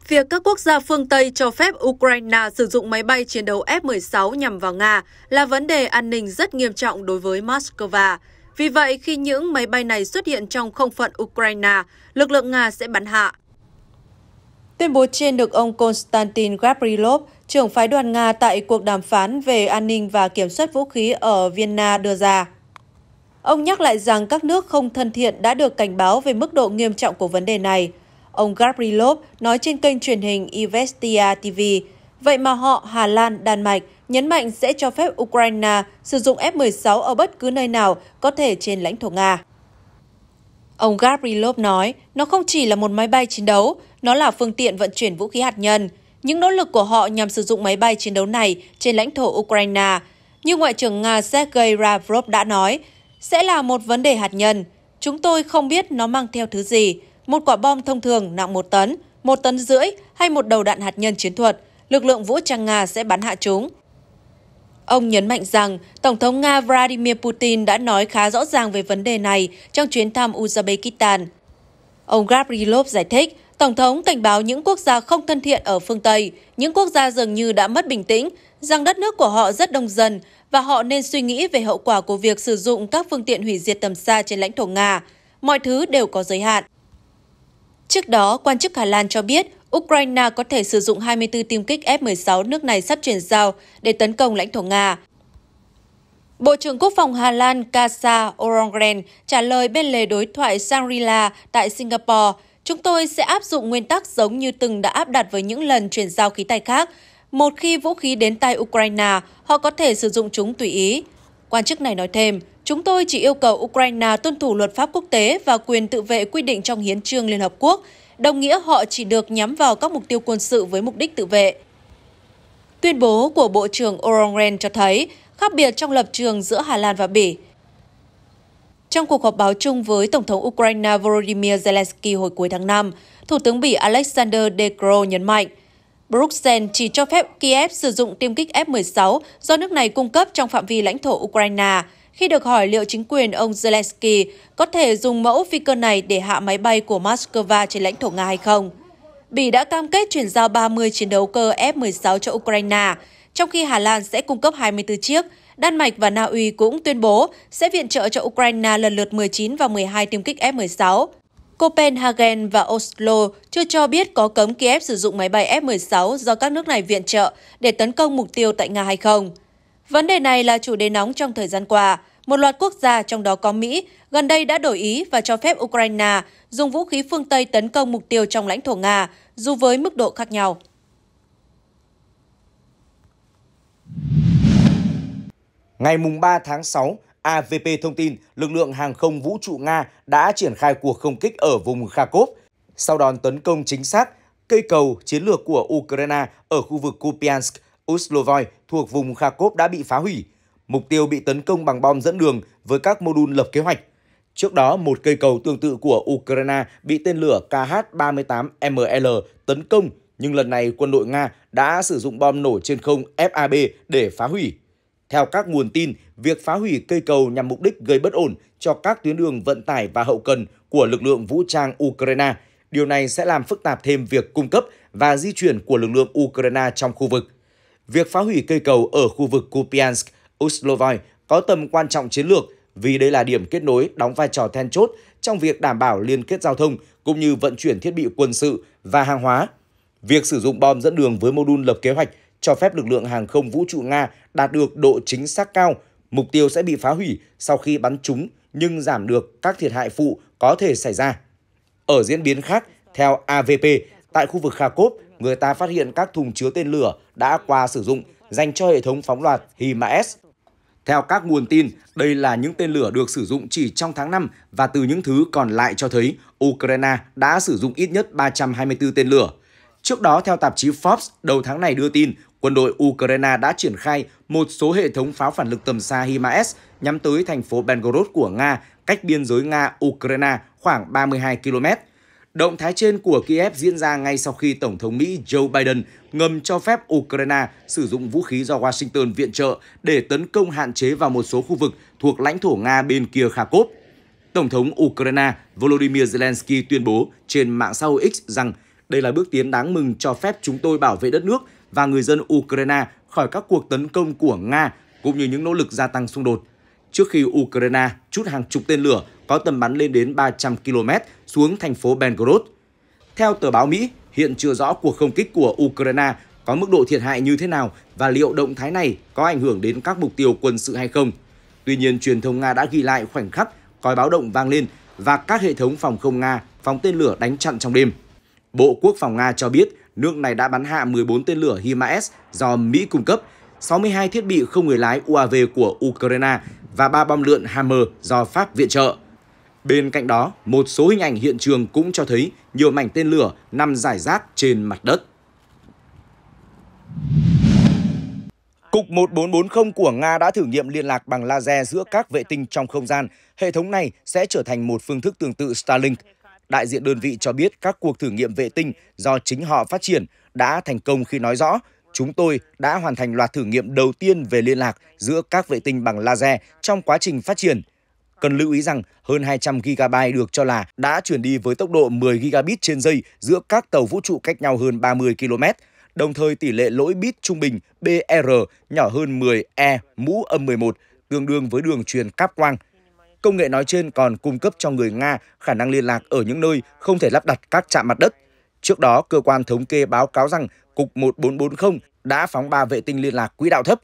Việc các quốc gia phương Tây cho phép Ukraine sử dụng máy bay chiến đấu F-16 nhằm vào Nga là vấn đề an ninh rất nghiêm trọng đối với Moscow. Vì vậy, khi những máy bay này xuất hiện trong không phận Ukraine, lực lượng Nga sẽ bắn hạ. Tuyên bố trên được ông Konstantin Gavrilov, trưởng phái đoàn Nga tại cuộc đàm phán về an ninh và kiểm soát vũ khí ở Vienna đưa ra. Ông nhắc lại rằng các nước không thân thiện đã được cảnh báo về mức độ nghiêm trọng của vấn đề này. Ông Gavrilov nói trên kênh truyền hình Ivestia TV, vậy mà họ Hà Lan, Đan Mạch nhấn mạnh sẽ cho phép Ukraine sử dụng F-16 ở bất cứ nơi nào có thể trên lãnh thổ Nga. Ông Gavrilov nói, nó không chỉ là một máy bay chiến đấu, nó là phương tiện vận chuyển vũ khí hạt nhân. Những nỗ lực của họ nhằm sử dụng máy bay chiến đấu này trên lãnh thổ Ukraine. Như Ngoại trưởng Nga Sergei Lavrov đã nói, sẽ là một vấn đề hạt nhân. Chúng tôi không biết nó mang theo thứ gì, một quả bom thông thường nặng một tấn, một tấn rưỡi hay một đầu đạn hạt nhân chiến thuật, lực lượng vũ trang Nga sẽ bắn hạ chúng. Ông nhấn mạnh rằng Tổng thống Nga Vladimir Putin đã nói khá rõ ràng về vấn đề này trong chuyến thăm Uzbekistan. Ông Gavrilov giải thích Tổng thống cảnh báo những quốc gia không thân thiện ở phương Tây, những quốc gia dường như đã mất bình tĩnh, rằng đất nước của họ rất đông dân và họ nên suy nghĩ về hậu quả của việc sử dụng các phương tiện hủy diệt tầm xa trên lãnh thổ Nga. Mọi thứ đều có giới hạn. Trước đó, quan chức Hà Lan cho biết Ukraine có thể sử dụng 24 tiêm kích F-16 nước này sắp chuyển giao để tấn công lãnh thổ Nga. Bộ trưởng Quốc phòng Hà Lan Kasa Orongren trả lời bên lề đối thoại Shangri-La tại Singapore Chúng tôi sẽ áp dụng nguyên tắc giống như từng đã áp đặt với những lần chuyển giao khí tài khác. Một khi vũ khí đến tay Ukraine, họ có thể sử dụng chúng tùy ý. Quan chức này nói thêm, chúng tôi chỉ yêu cầu Ukraine tuân thủ luật pháp quốc tế và quyền tự vệ quy định trong hiến trương Liên Hợp Quốc, đồng nghĩa họ chỉ được nhắm vào các mục tiêu quân sự với mục đích tự vệ. Tuyên bố của Bộ trưởng Oren cho thấy khác biệt trong lập trường giữa Hà Lan và Bỉ – trong cuộc họp báo chung với Tổng thống Ukraine Volodymyr Zelensky hồi cuối tháng 5, Thủ tướng Bỉ Alexander De Croo nhấn mạnh, Bruxelles chỉ cho phép Kiev sử dụng tiêm kích F-16 do nước này cung cấp trong phạm vi lãnh thổ Ukraine. Khi được hỏi liệu chính quyền ông Zelensky có thể dùng mẫu phi cơ này để hạ máy bay của Moscow trên lãnh thổ Nga hay không, Bỉ đã cam kết chuyển giao 30 chiến đấu cơ F-16 cho Ukraine, trong khi Hà Lan sẽ cung cấp 24 chiếc, Đan Mạch và Na Uy cũng tuyên bố sẽ viện trợ cho Ukraine lần lượt 19 và 12 tiêm kích F-16. Copenhagen và Oslo chưa cho biết có cấm Kiev sử dụng máy bay F-16 do các nước này viện trợ để tấn công mục tiêu tại Nga hay không. Vấn đề này là chủ đề nóng trong thời gian qua. Một loạt quốc gia, trong đó có Mỹ, gần đây đã đổi ý và cho phép Ukraine dùng vũ khí phương Tây tấn công mục tiêu trong lãnh thổ Nga, dù với mức độ khác nhau. Ngày 3 tháng 6, AVP thông tin lực lượng hàng không vũ trụ Nga đã triển khai cuộc không kích ở vùng Kharkov, sau đòn tấn công chính xác cây cầu chiến lược của Ukraine ở khu vực Kupiansk, Uslovoy thuộc vùng Kharkov đã bị phá hủy. Mục tiêu bị tấn công bằng bom dẫn đường với các mô đun lập kế hoạch. Trước đó, một cây cầu tương tự của Ukraine bị tên lửa KH-38ML tấn công, nhưng lần này quân đội Nga đã sử dụng bom nổ trên không FAB để phá hủy. Theo các nguồn tin, việc phá hủy cây cầu nhằm mục đích gây bất ổn cho các tuyến đường vận tải và hậu cần của lực lượng vũ trang Ukraine. Điều này sẽ làm phức tạp thêm việc cung cấp và di chuyển của lực lượng Ukraine trong khu vực. Việc phá hủy cây cầu ở khu vực Kupiansk, Uslovoy có tầm quan trọng chiến lược vì đây là điểm kết nối đóng vai trò then chốt trong việc đảm bảo liên kết giao thông cũng như vận chuyển thiết bị quân sự và hàng hóa. Việc sử dụng bom dẫn đường với mô đun lập kế hoạch cho phép lực lượng hàng không vũ trụ Nga đạt được độ chính xác cao. Mục tiêu sẽ bị phá hủy sau khi bắn trúng nhưng giảm được các thiệt hại phụ có thể xảy ra. Ở diễn biến khác, theo AVP, tại khu vực Kharkov, người ta phát hiện các thùng chứa tên lửa đã qua sử dụng dành cho hệ thống phóng loạt HIMARS. Theo các nguồn tin, đây là những tên lửa được sử dụng chỉ trong tháng 5 và từ những thứ còn lại cho thấy Ukraine đã sử dụng ít nhất 324 tên lửa. Trước đó, theo tạp chí Forbes, đầu tháng này đưa tin Quân đội Ukraine đã triển khai một số hệ thống pháo phản lực tầm xa HIMARS nhắm tới thành phố Belgorod của Nga, cách biên giới Nga-Ukraine khoảng 32 km. Động thái trên của Kiev diễn ra ngay sau khi Tổng thống Mỹ Joe Biden ngầm cho phép Ukraine sử dụng vũ khí do Washington viện trợ để tấn công hạn chế vào một số khu vực thuộc lãnh thổ Nga bên kia Kharkov. Tổng thống Ukraine Volodymyr Zelensky tuyên bố trên mạng xã hội X rằng đây là bước tiến đáng mừng cho phép chúng tôi bảo vệ đất nước và người dân Ukraine khỏi các cuộc tấn công của Nga cũng như những nỗ lực gia tăng xung đột. Trước khi Ukraine chút hàng chục tên lửa có tầm bắn lên đến 300 km xuống thành phố Belgorod. Theo tờ báo Mỹ, hiện chưa rõ cuộc không kích của Ukraine có mức độ thiệt hại như thế nào và liệu động thái này có ảnh hưởng đến các mục tiêu quân sự hay không. Tuy nhiên, truyền thông Nga đã ghi lại khoảnh khắc còi báo động vang lên và các hệ thống phòng không Nga phóng tên lửa đánh chặn trong đêm. Bộ Quốc phòng Nga cho biết nước này đã bắn hạ 14 tên lửa HIMARS do Mỹ cung cấp, 62 thiết bị không người lái UAV của Ukraine và 3 bom lượn Hammer do Pháp viện trợ. Bên cạnh đó, một số hình ảnh hiện trường cũng cho thấy nhiều mảnh tên lửa nằm rải rác trên mặt đất. Cục 1440 của Nga đã thử nghiệm liên lạc bằng laser giữa các vệ tinh trong không gian. Hệ thống này sẽ trở thành một phương thức tương tự Starlink đại diện đơn vị cho biết các cuộc thử nghiệm vệ tinh do chính họ phát triển đã thành công khi nói rõ chúng tôi đã hoàn thành loạt thử nghiệm đầu tiên về liên lạc giữa các vệ tinh bằng laser trong quá trình phát triển. Cần lưu ý rằng hơn 200 GB được cho là đã chuyển đi với tốc độ 10 gigabit trên giây giữa các tàu vũ trụ cách nhau hơn 30 km, đồng thời tỷ lệ lỗi bit trung bình BR nhỏ hơn 10 E mũ âm 11 tương đương với đường truyền cáp quang – Công nghệ nói trên còn cung cấp cho người Nga khả năng liên lạc ở những nơi không thể lắp đặt các trạm mặt đất. Trước đó, cơ quan thống kê báo cáo rằng Cục 1440 đã phóng 3 vệ tinh liên lạc quỹ đạo thấp.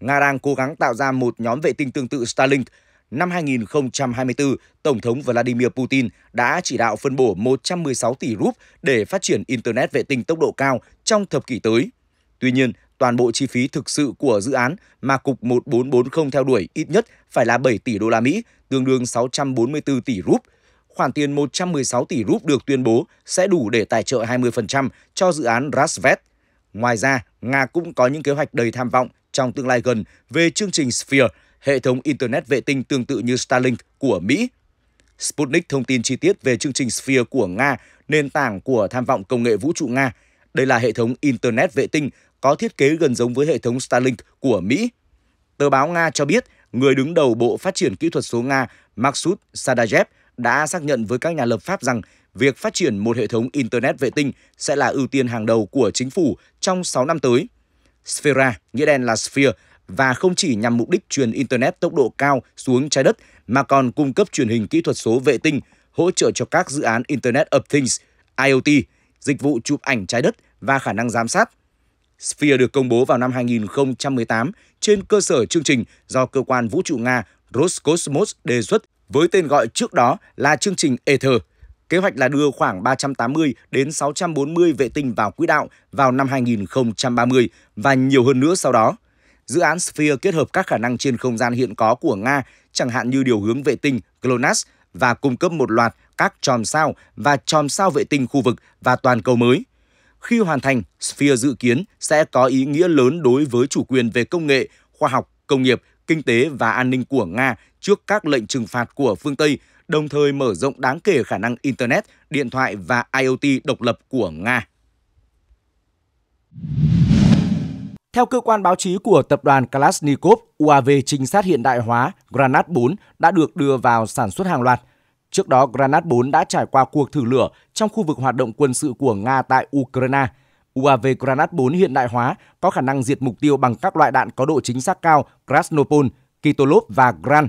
Nga đang cố gắng tạo ra một nhóm vệ tinh tương tự Starlink. Năm 2024, Tổng thống Vladimir Putin đã chỉ đạo phân bổ 116 tỷ rúp để phát triển Internet vệ tinh tốc độ cao trong thập kỷ tới. Tuy nhiên, toàn bộ chi phí thực sự của dự án mà Cục 1440 theo đuổi ít nhất phải là 7 tỷ đô la Mỹ, tương đương 644 tỷ rúp. Khoản tiền 116 tỷ rúp được tuyên bố sẽ đủ để tài trợ 20% cho dự án Rasvet. Ngoài ra, Nga cũng có những kế hoạch đầy tham vọng trong tương lai gần về chương trình Sphere, hệ thống Internet vệ tinh tương tự như Starlink của Mỹ. Sputnik thông tin chi tiết về chương trình Sphere của Nga, nền tảng của tham vọng công nghệ vũ trụ Nga. Đây là hệ thống Internet vệ tinh có thiết kế gần giống với hệ thống Starlink của Mỹ. Tờ báo Nga cho biết người đứng đầu Bộ Phát triển Kỹ thuật số Nga Maksud Sadayev đã xác nhận với các nhà lập pháp rằng việc phát triển một hệ thống Internet vệ tinh sẽ là ưu tiên hàng đầu của chính phủ trong 6 năm tới. Sphera, nghĩa đen là Sphere, và không chỉ nhằm mục đích truyền Internet tốc độ cao xuống trái đất mà còn cung cấp truyền hình kỹ thuật số vệ tinh, hỗ trợ cho các dự án Internet of Things, IoT, dịch vụ chụp ảnh trái đất và khả năng giám sát. Sphere được công bố vào năm 2018 trên cơ sở chương trình do cơ quan vũ trụ Nga Roscosmos đề xuất với tên gọi trước đó là chương trình Ether. Kế hoạch là đưa khoảng 380 đến 640 vệ tinh vào quỹ đạo vào năm 2030 và nhiều hơn nữa sau đó. Dự án Sphere kết hợp các khả năng trên không gian hiện có của Nga, chẳng hạn như điều hướng vệ tinh GLONASS và cung cấp một loạt các chòm sao và chòm sao vệ tinh khu vực và toàn cầu mới. Khi hoàn thành, Sphere dự kiến sẽ có ý nghĩa lớn đối với chủ quyền về công nghệ, khoa học, công nghiệp, kinh tế và an ninh của Nga trước các lệnh trừng phạt của phương Tây, đồng thời mở rộng đáng kể khả năng Internet, điện thoại và IoT độc lập của Nga. Theo cơ quan báo chí của tập đoàn Kalashnikov, UAV trinh sát hiện đại hóa Granat 4 đã được đưa vào sản xuất hàng loạt. Trước đó, Granat 4 đã trải qua cuộc thử lửa trong khu vực hoạt động quân sự của Nga tại Ukraine. UAV Granat 4 hiện đại hóa có khả năng diệt mục tiêu bằng các loại đạn có độ chính xác cao Krasnopol, Kitolov và Gran.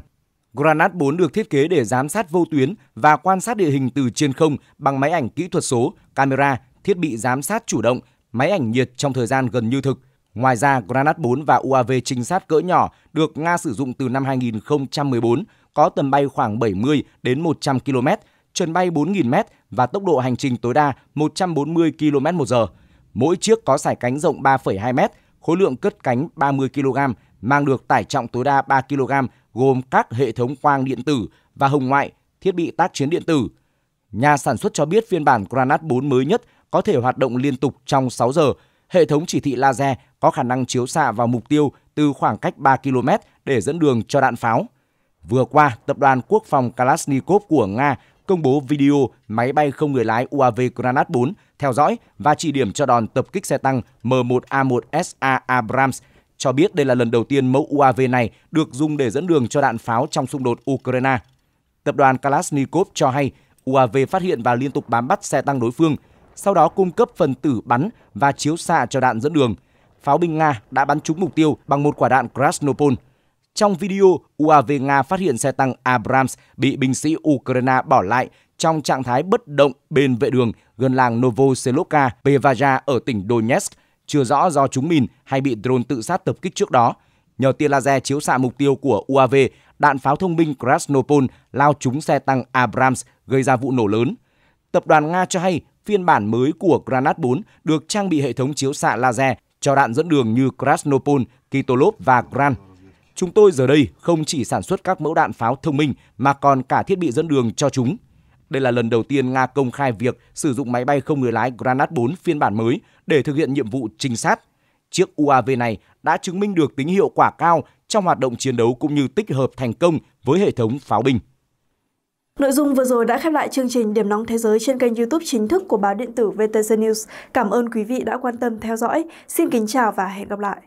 Granat 4 được thiết kế để giám sát vô tuyến và quan sát địa hình từ trên không bằng máy ảnh kỹ thuật số, camera, thiết bị giám sát chủ động, máy ảnh nhiệt trong thời gian gần như thực. Ngoài ra, Granat 4 và UAV trinh sát cỡ nhỏ được Nga sử dụng từ năm 2014 có tầm bay khoảng 70 đến 100 km, trần bay 4.000 m và tốc độ hành trình tối đa 140 km một giờ. Mỗi chiếc có sải cánh rộng 3,2 m, khối lượng cất cánh 30 kg, mang được tải trọng tối đa 3 kg gồm các hệ thống quang điện tử và hồng ngoại, thiết bị tác chiến điện tử. Nhà sản xuất cho biết phiên bản Granat 4 mới nhất có thể hoạt động liên tục trong 6 giờ. Hệ thống chỉ thị laser có khả năng chiếu xạ vào mục tiêu từ khoảng cách 3 km để dẫn đường cho đạn pháo. Vừa qua, tập đoàn quốc phòng Kalashnikov của Nga công bố video máy bay không người lái UAV Granat 4 theo dõi và chỉ điểm cho đòn tập kích xe tăng M1A1SA Abrams cho biết đây là lần đầu tiên mẫu UAV này được dùng để dẫn đường cho đạn pháo trong xung đột Ukraine. Tập đoàn Kalashnikov cho hay UAV phát hiện và liên tục bám bắt xe tăng đối phương, sau đó cung cấp phần tử bắn và chiếu xạ cho đạn dẫn đường. Pháo binh Nga đã bắn trúng mục tiêu bằng một quả đạn Krasnopol. Trong video, UAV Nga phát hiện xe tăng Abrams bị binh sĩ Ukraine bỏ lại trong trạng thái bất động bên vệ đường gần làng Novoselovka, Pevaja ở tỉnh Donetsk, chưa rõ do chúng mìn hay bị drone tự sát tập kích trước đó. Nhờ tia laser chiếu xạ mục tiêu của UAV, đạn pháo thông minh Krasnopol lao trúng xe tăng Abrams gây ra vụ nổ lớn. Tập đoàn Nga cho hay phiên bản mới của Granat 4 được trang bị hệ thống chiếu xạ laser cho đạn dẫn đường như Krasnopol, Kitolov và Gran Chúng tôi giờ đây không chỉ sản xuất các mẫu đạn pháo thông minh mà còn cả thiết bị dẫn đường cho chúng. Đây là lần đầu tiên Nga công khai việc sử dụng máy bay không người lái Granat 4 phiên bản mới để thực hiện nhiệm vụ trinh sát. Chiếc UAV này đã chứng minh được tính hiệu quả cao trong hoạt động chiến đấu cũng như tích hợp thành công với hệ thống pháo binh. Nội dung vừa rồi đã khép lại chương trình Điểm nóng thế giới trên kênh YouTube chính thức của báo điện tử VTC News. Cảm ơn quý vị đã quan tâm theo dõi. Xin kính chào và hẹn gặp lại.